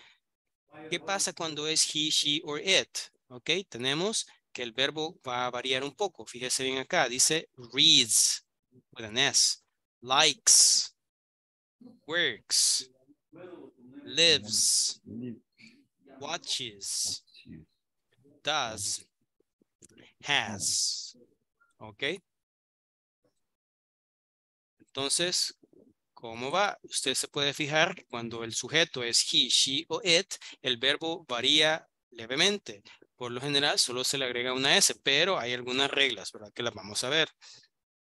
Speaker 1: ¿Qué pasa cuando es he, she o it? ¿Ok? Tenemos que el verbo va a variar un poco. Fíjese bien acá, dice reads, with likes, works, lives, watches, does, has. ¿Ok? Entonces, ¿cómo va? Usted se puede fijar cuando el sujeto es he, she o it, el verbo varía levemente. Por lo general, solo se le agrega una S, pero hay algunas reglas, ¿verdad? Que las vamos a ver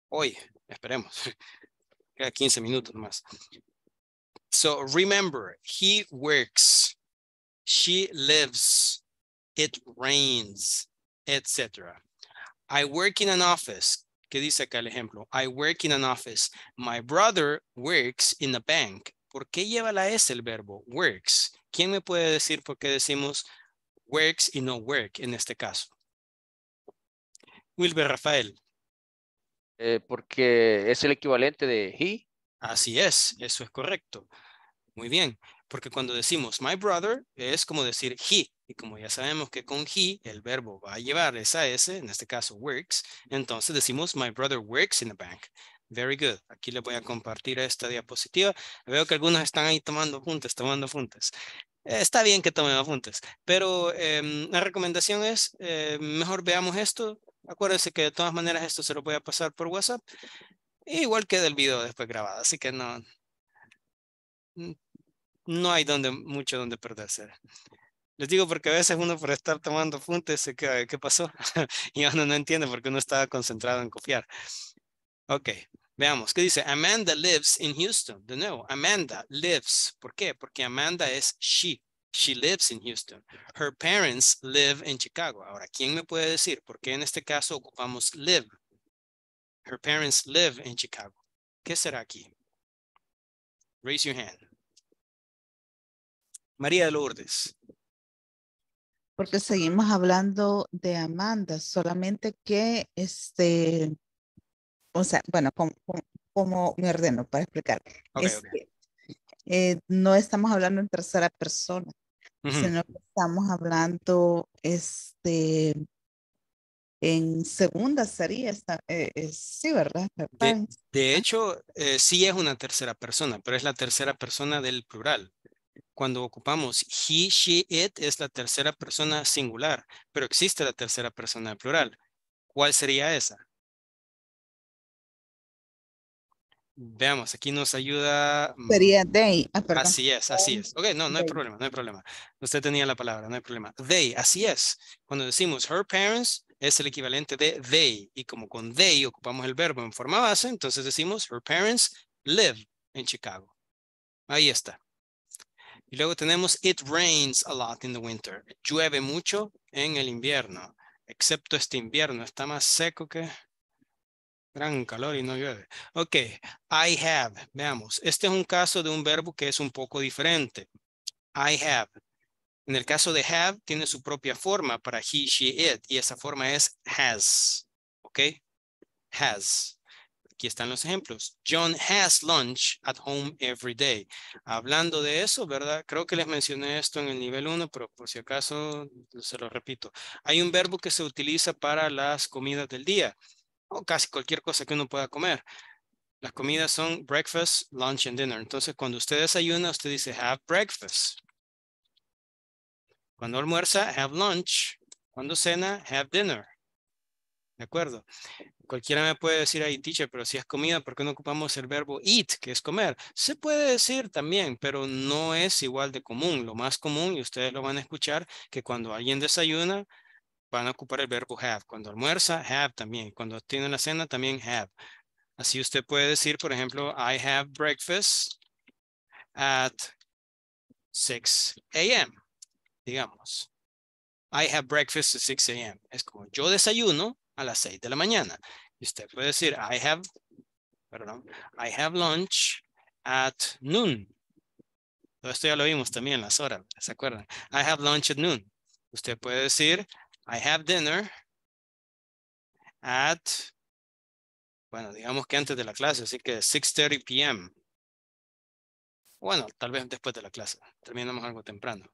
Speaker 1: hoy. Esperemos. Queda 15 minutos más. So, remember, he works. She lives. It rains, etc. I work in an office. ¿Qué dice acá el ejemplo? I work in an office. My brother works in a bank. ¿Por qué lleva la S el verbo? Works. ¿Quién me puede decir por qué decimos works y no work en este caso? Wilber Rafael. Eh, porque es el equivalente de he. Así es, eso es correcto. Muy bien. Porque cuando decimos my brother es como decir he. Y como ya sabemos que con he el verbo va a llevar esa S, en este caso works, entonces decimos my brother works in the bank. Very good. Aquí le voy a compartir esta diapositiva. Veo que algunos están ahí tomando apuntes, tomando apuntes. Eh, está bien que tomen apuntes, pero em, la recomendación es, eh, mejor veamos esto. Acuérdense que de todas maneras esto se lo voy a pasar por WhatsApp. Igual queda el video después grabado, así que no, no hay donde, mucho donde perderse. Les digo porque a veces uno por estar tomando apuntes se queda, ¿qué pasó? y uno no entiende porque uno estaba concentrado en copiar. Ok, veamos, ¿qué dice? Amanda lives in Houston. De nuevo, Amanda lives. ¿Por qué? Porque Amanda es she. She lives in Houston. Her parents live in Chicago. Ahora, ¿quién me puede decir por qué en este caso ocupamos live? Her parents live in Chicago. ¿Qué será aquí? Raise your hand. María Lourdes. Porque seguimos hablando de Amanda, solamente que este, o sea, bueno, como, me ordeno para explicar. Okay, eh, no estamos hablando en tercera persona, sino que estamos hablando este, en segunda sería esta, eh, eh, sí, ¿verdad? De, hecho, sí es una tercera persona, pero es la tercera persona del plural cuando ocupamos he, she, it es la tercera persona singular, pero existe la tercera persona plural. ¿Cuál sería esa? Veamos, aquí nos ayuda. Mm, sería they. Ah, así es, así es. Ok, no, no hay problema, no hay problema. Usted tenía la palabra, no hay problema. They, así es. Cuando decimos her parents, es el equivalente de they. Y como con they ocupamos el verbo en forma base, entonces decimos her parents live en Chicago. Ahí está. Y luego tenemos it rains a lot in the winter. Llueve mucho en el invierno, excepto este invierno. Está más seco que gran calor y no llueve. Ok, I have. Veamos, este es un caso de un verbo que es un poco diferente. I have. En el caso de have, tiene su propia forma para he, she, it. Y esa forma es has. Ok, has. Aquí están los ejemplos. John has lunch at home every day. Hablando de eso, ¿verdad? Creo que les mencioné esto en el nivel uno, pero por si acaso se lo repito. Hay un verbo que se utiliza para las comidas del día o casi cualquier cosa que uno pueda comer. Las comidas son breakfast, lunch and dinner. Entonces, cuando usted desayuna, usted dice have breakfast. Cuando almuerza, have lunch. Cuando cena, have dinner. ¿De acuerdo? Cualquiera me puede decir ahí, teacher, pero si es comida, ¿por qué no ocupamos el verbo eat, que es comer? Se puede decir también, pero no es igual de común. Lo más común, y ustedes lo van a escuchar, que cuando alguien desayuna, van a ocupar el verbo have. Cuando almuerza, have también. Cuando tiene la cena, también have. Así usted puede decir, por ejemplo, I have breakfast at 6 a.m., digamos. I have breakfast at 6 a.m. Es como yo desayuno a las 6 de la mañana. Y usted puede decir, I have, perdón, I have lunch at noon. Todo esto ya lo vimos también, en las horas, ¿se acuerdan? I have lunch at noon. Usted puede decir, I have dinner at, bueno, digamos que antes de la clase, así que 6.30 p.m. Bueno, tal vez después de la clase. Terminamos algo temprano.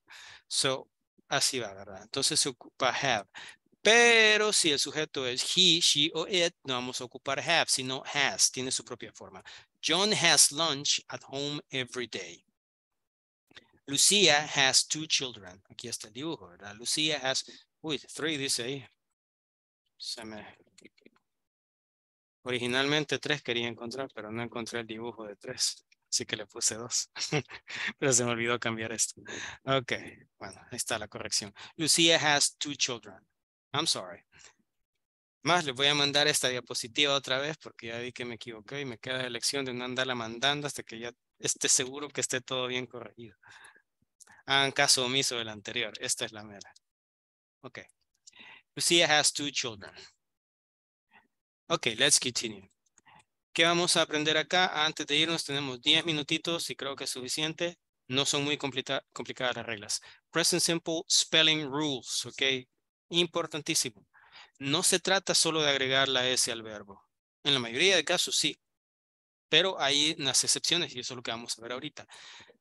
Speaker 1: So, así va, ¿verdad? Entonces se ocupa have. Pero si el sujeto es he, she o it, no vamos a ocupar have, sino has, tiene su propia forma. John has lunch at home every day. Lucia mm. has two children. Aquí está el dibujo, ¿verdad? Lucia has, uy, three dice ahí. Se me... Originalmente tres quería encontrar, pero no encontré el dibujo de tres. Así que le puse dos. pero se me olvidó cambiar esto. Ok, bueno, ahí está la corrección. Lucia has two children. I'm sorry. Más les voy a mandar esta diapositiva otra vez porque ya vi que me equivoqué y me queda la elección de no andarla mandando hasta que ya esté seguro que esté todo bien corregido. Hagan caso omiso del anterior. Esta es la mera. Ok. Lucia has two children. Ok, let's continue. ¿Qué vamos a aprender acá? Antes de irnos tenemos 10 minutitos y creo que es suficiente. No son muy complicadas las reglas. Present simple spelling rules, ok. Importantísimo. No se trata solo de agregar la S al verbo. En la mayoría de casos sí. Pero hay unas excepciones y eso es lo que vamos a ver ahorita.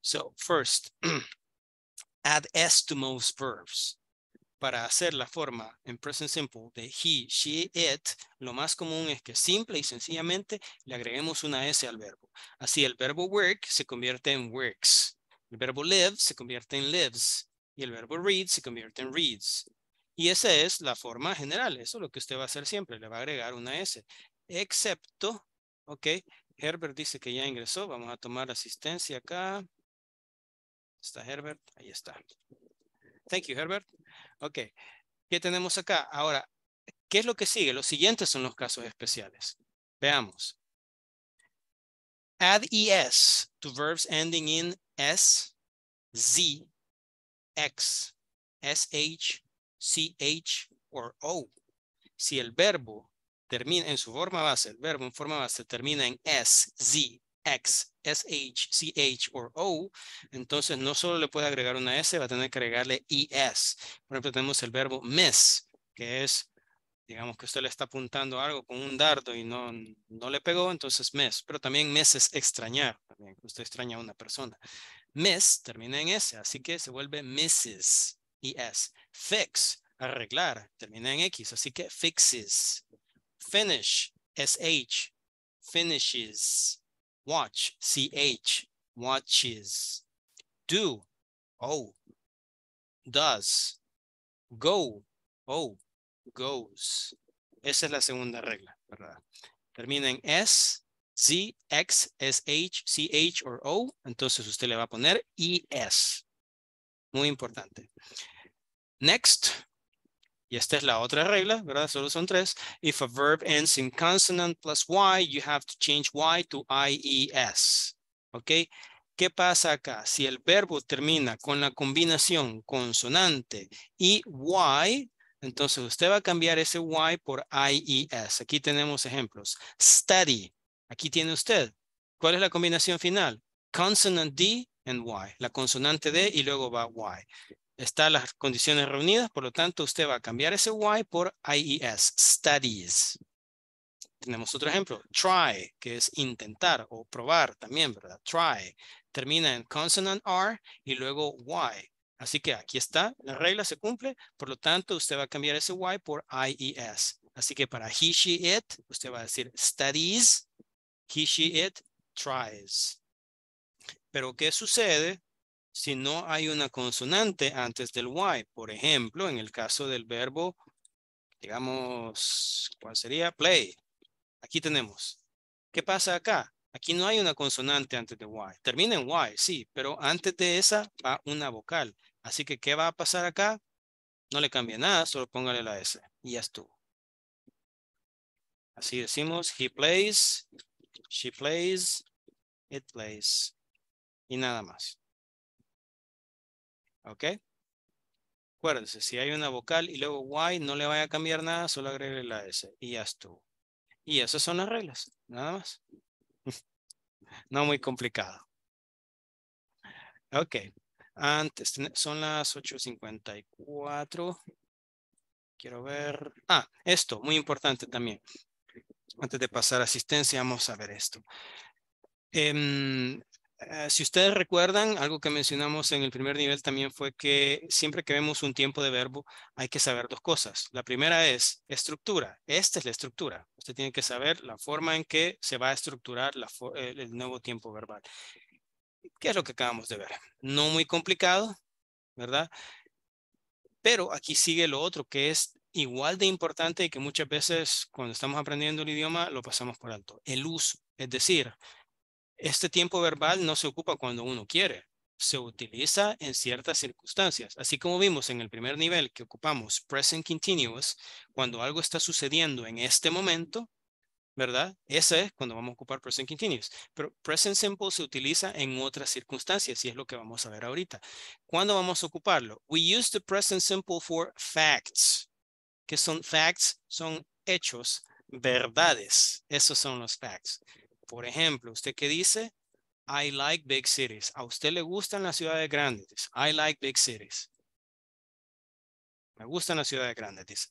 Speaker 1: So, first, add S to most verbs. Para hacer la forma en present simple de he, she, it, lo más común es que simple y sencillamente le agreguemos una S al verbo. Así el verbo work se convierte en works. El verbo live se convierte en lives. Y el verbo read se convierte en reads. Y esa es la forma general. Eso es lo que usted va a hacer siempre. Le va a agregar una S. Excepto, ok, Herbert dice que ya ingresó. Vamos a tomar asistencia acá. Está Herbert. Ahí está. Thank you, Herbert. Ok. ¿Qué tenemos acá? Ahora, ¿qué es lo que sigue? Los siguientes son los casos especiales. Veamos. Add ES to verbs ending in S, Z, X, SH, CH or O. Si el verbo termina en su forma base, el verbo en forma base termina en S, Z, X, SH, CH o O, entonces no solo le puede agregar una S, va a tener que agregarle ES. Por ejemplo, tenemos el verbo miss, que es, digamos que usted le está apuntando algo con un dardo y no, le pegó, entonces miss. Pero también miss es extrañar, también usted extraña a una persona. Miss termina en S, así que se vuelve Mrs. ES. Fix, arreglar, termina en X, así que fixes. Finish, SH, finishes. Watch, CH, watches. Do, O, does. Go, O, goes. Esa es la segunda regla, ¿verdad? Termina en S, Z, X, SH, CH o O. Entonces usted le va a poner ES. Muy importante. Next. Y esta es la otra regla, ¿verdad? Solo son tres. If a verb ends in consonant plus Y, you have to change Y to IES. ¿Ok? ¿Qué pasa acá? Si el verbo termina con la combinación consonante y Y, entonces usted va a cambiar ese Y por IES. Aquí tenemos ejemplos. Study. Aquí tiene usted. ¿Cuál es la combinación final? Consonant D and Y. La consonante D y luego va Y están las condiciones reunidas, por lo tanto usted va a cambiar ese Y por IES, studies. Tenemos otro ejemplo, try, que es intentar o probar también, ¿verdad? Try, termina en consonant R y luego Y. Así que aquí está, la regla se cumple, por lo tanto usted va a cambiar ese Y por IES. Así que para he, she, it, usted va a decir studies, he, she, it, tries. Pero ¿qué sucede si no hay una consonante antes del y. Por ejemplo, en el caso del verbo, digamos, ¿cuál sería? Play. Aquí tenemos. ¿Qué pasa acá? Aquí no hay una consonante antes de y. Termina en y, sí, pero antes de esa va una vocal. Así que, ¿qué va a pasar acá? No le cambia nada, solo póngale la S. Y ya estuvo. Así decimos, he plays, she plays, it plays. Y nada más. ¿Ok? Acuérdense, si hay una vocal y luego y, no le vaya a cambiar nada, solo agregue la S y ya estuvo. Y esas son las reglas, nada más. no muy complicado. Ok, antes son las 8.54. Quiero ver. Ah, esto, muy importante también. Antes de pasar a asistencia, vamos a ver esto. Em, eh, si ustedes recuerdan, algo que mencionamos en el primer nivel también fue que siempre que vemos un tiempo de verbo hay que saber dos cosas. La primera es estructura. Esta es la estructura. Usted tiene que saber la forma en que se va a estructurar el nuevo tiempo verbal. ¿Qué es lo que acabamos de ver? No muy complicado, ¿verdad? Pero aquí sigue lo otro que es igual de importante y que muchas veces cuando estamos aprendiendo el idioma lo pasamos por alto. El uso. Es decir, este tiempo verbal no se ocupa cuando uno quiere, se utiliza en ciertas circunstancias. Así como vimos en el primer nivel que ocupamos present continuous, cuando algo está sucediendo en este momento, ¿verdad? Ese es cuando vamos a ocupar present continuous. Pero present simple se utiliza en otras circunstancias y es lo que vamos a ver ahorita. ¿Cuándo vamos a ocuparlo? We use the present simple for facts. ¿Qué son facts? Son hechos, verdades. Esos son los facts. Por ejemplo, usted que dice, I like big cities. A usted le gustan las ciudades grandes. I like big cities. Me gustan las ciudades grandes, dice.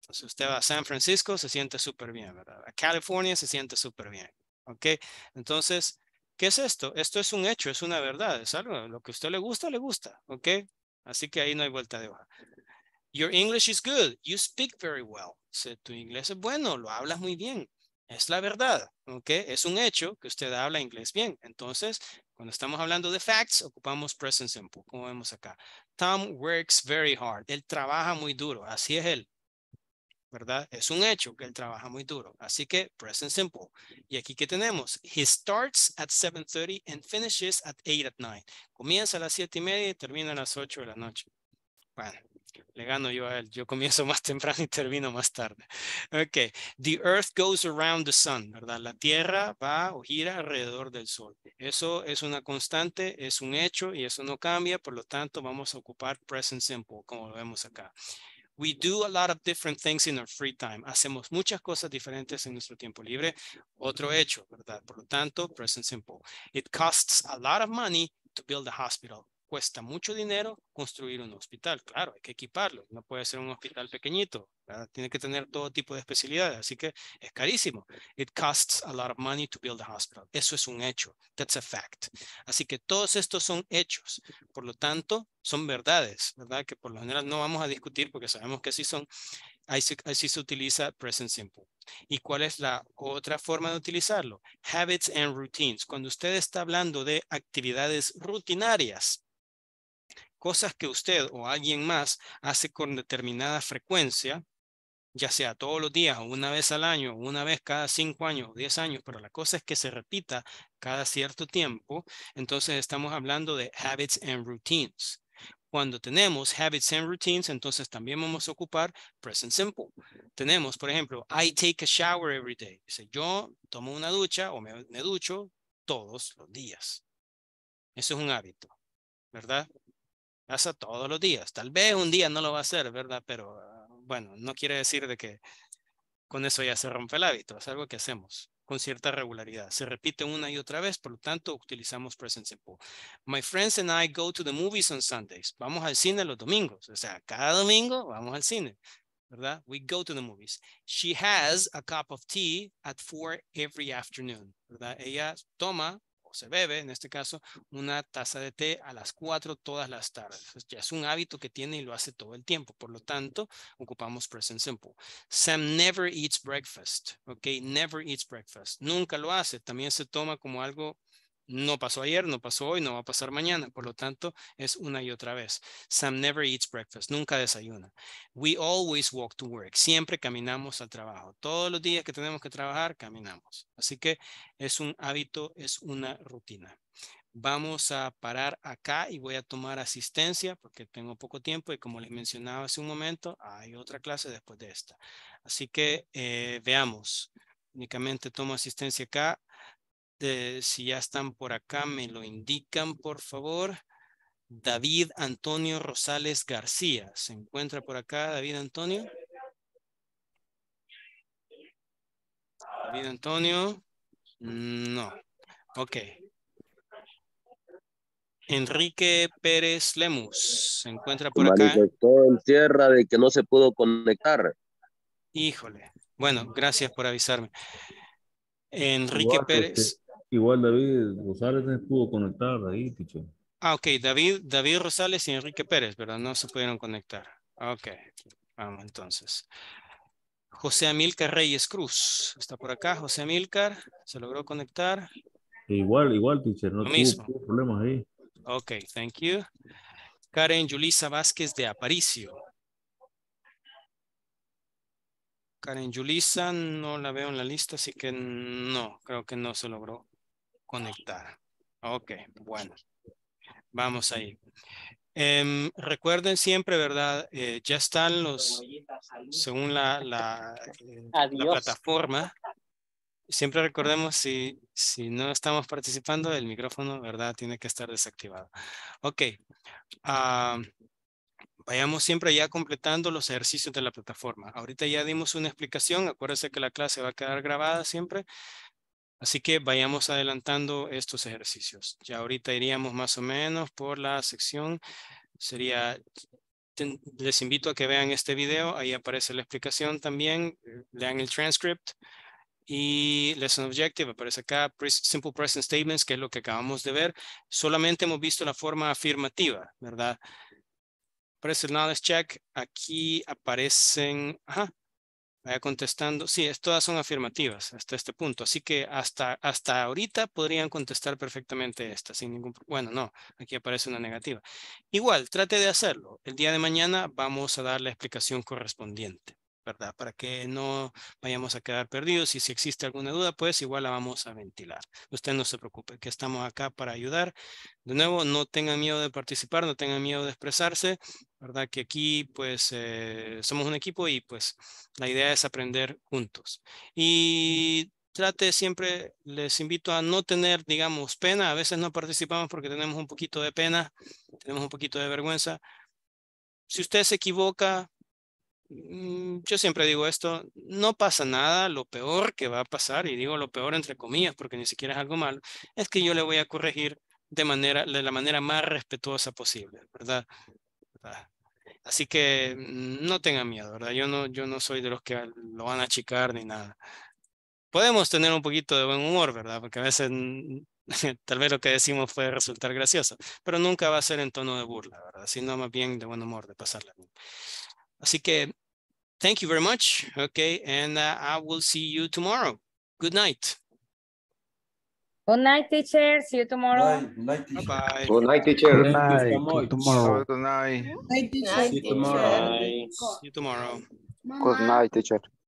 Speaker 1: Entonces usted va a San Francisco, se siente súper bien, ¿verdad? A California se siente súper bien. ¿Ok? Entonces, ¿qué es esto? Esto es un hecho, es una verdad, es algo. Lo que a usted le gusta, le gusta. ¿Ok? Así que ahí no hay vuelta de hoja. Your English is good. You speak very well. tu inglés es bueno, lo hablas muy bien. Es la verdad, ¿ok? Es un hecho que usted habla inglés bien. Entonces, cuando estamos hablando de facts, ocupamos present simple, como vemos acá. Tom works very hard. Él trabaja muy duro. Así es él. ¿Verdad? Es un hecho que él trabaja muy duro. Así que present simple. Y aquí que tenemos, he starts at 7.30 and finishes at 8 at night. Comienza a las 7 y media y termina a las 8 de la noche. Bueno, le gano yo a él. Yo comienzo más temprano y termino más tarde. Ok. The earth goes around the sun, ¿verdad? La tierra va o gira alrededor del sol. Eso es una constante, es un hecho y eso no cambia. Por lo tanto, vamos a ocupar present simple, como lo vemos acá. We do a lot of different things in our free time. Hacemos muchas cosas diferentes en nuestro tiempo libre. Otro hecho, ¿verdad? Por lo tanto, present simple. It costs a lot of money to build a hospital cuesta mucho dinero construir un hospital. Claro, hay que equiparlo. No puede ser un hospital pequeñito. Tiene que tener todo tipo de especialidades. Así que es carísimo. It costs a lot of money to build a hospital. Eso es un hecho. That's a fact. Así que todos estos son hechos. Por lo tanto, son verdades, ¿verdad? Que por lo general no vamos a discutir porque sabemos que así son. Ahí se, se utiliza present simple. ¿Y cuál es la otra forma de utilizarlo? Habits and routines. Cuando usted está hablando de actividades rutinarias, cosas que usted o alguien más hace con determinada frecuencia, ya sea todos los días o una vez al año, una vez cada cinco años o diez años, pero la cosa es que se repita cada cierto tiempo, entonces estamos hablando de habits and routines. Cuando tenemos habits and routines, entonces también vamos a ocupar present simple. Tenemos, por ejemplo, I take a shower every day. Dice, yo tomo una ducha o me ducho todos los días. Eso es un hábito, ¿verdad? Hace todos los días. Tal vez un día no lo va a hacer, ¿verdad? Pero ah, bueno, no quiere decir de que con eso ya se rompe el hábito. Es algo que hacemos con cierta regularidad. Se repite una y otra vez, por lo tanto utilizamos present simple. My friends and I go to the movies on Sundays. Vamos al cine los domingos. O sea, cada domingo vamos al cine. ¿Verdad? We go to the movies. She has a cup of tea at four every afternoon. ¿Verdad? Ella toma se bebe, en este caso, una taza de té a las 4 todas las tardes. Ya es un hábito que tiene y lo hace todo el tiempo. Por lo tanto, ocupamos present simple. Sam never eats breakfast. Ok, never eats breakfast. Nunca lo hace. También se toma como algo no pasó ayer, no pasó hoy, no va a pasar mañana. Por lo tanto, es una y otra vez. Sam never eats breakfast, nunca desayuna. We always walk to work, siempre caminamos al trabajo. Todos los días que tenemos que trabajar, caminamos. Así que es un hábito, es una rutina. Vamos a parar acá y voy a tomar asistencia porque tengo poco tiempo y como les mencionaba hace un momento, hay otra clase después de esta. Así que eh, veamos. Únicamente tomo asistencia acá. Este, si ya están por acá, me lo indican, por favor. David Antonio Rosales García. ¿Se encuentra por acá David Antonio? David Antonio. No. Ok. Enrique Pérez Lemus. ¿Se encuentra por acá? Todo en tierra de que no se pudo conectar. Híjole. Bueno, gracias por avisarme. Enrique pues, Pérez. Igual David Rosales pudo conectar ahí, Ticho. Ah, ok. David, David Rosales y Enrique Pérez, ¿verdad? No se pudieron conectar. Ah, ok. Vamos entonces. José Amílcar Reyes Cruz. Está por acá, José Amilcar, Se logró conectar. Igual, igual, teacher. No problemas ahí. Ok, thank you. Karen Yulisa Vázquez de Aparicio. Karen Yulisa no la veo en la lista, así que no, creo que no se logró conectada. Ok, bueno. Vamos ahí. Em, recuerden siempre, ¿verdad? Eh, ya están los, según la, la, eh, plataforma, siempre recordemos si, si no estamos participando, el micrófono, ¿verdad? Tiene que estar desactivado. Ok. vayamos siempre ya completando los ejercicios de la plataforma. Ahorita ya dimos una explicación, acuérdense que la clase va a quedar grabada siempre Así que vayamos adelantando estos ejercicios. Ya ahorita iríamos más o menos por la sección. Sería, les invito a que vean este video. Ahí aparece la explicación también. Eh, lean el transcript. Y lesson objective aparece acá, simple present statements, que es lo que acabamos de ver. Solamente hemos visto la forma afirmativa, ¿verdad? Present knowledge check. Aquí aparecen, ajá, Vaya contestando. Sí, todas son afirmativas hasta este punto. Así que hasta, hasta ahorita podrían contestar perfectamente esta sin ningún Bueno, no, aquí aparece una negativa. Igual, trate de hacerlo. El día de mañana vamos a dar la explicación correspondiente. ¿verdad? Para que no vayamos a quedar perdidos y si existe alguna duda, pues igual la vamos a ventilar. Usted no se preocupe, que estamos acá para ayudar. De nuevo, no tengan miedo de participar, no tengan miedo de expresarse, ¿verdad? Que aquí pues eh, somos un equipo y pues la idea es aprender juntos. Y trate siempre, les invito a no tener, digamos, pena. A veces no participamos porque tenemos un poquito de pena, tenemos un poquito de vergüenza. Si usted se equivoca, Mm, yo siempre digo esto, no pasa nada, lo peor que va a pasar, y digo lo peor entre comillas porque ni siquiera es algo malo, es que yo le voy a corregir de, manera, de la manera más respetuosa posible, ¿verdad? Así que mm, no tenga miedo, ¿verdad? Yo no, yo no soy de los que lo van a achicar ni nada. Podemos tener un poquito de buen humor, ¿verdad? Porque a veces mm, tal vez lo que decimos puede resultar gracioso, pero nunca va a ser en tono de burla, ¿verdad? Sino más bien de buen humor, de pasarla bien. Así que, thank you very much. Okay, and uh, I will see you tomorrow. Good night. Good night, teacher. See you tomorrow. Good night, teacher. Bye, Good night, teacher. Good night. Good tomorrow. Good night. Good night. Good night. Good night. See you tomorrow. Good night, teacher.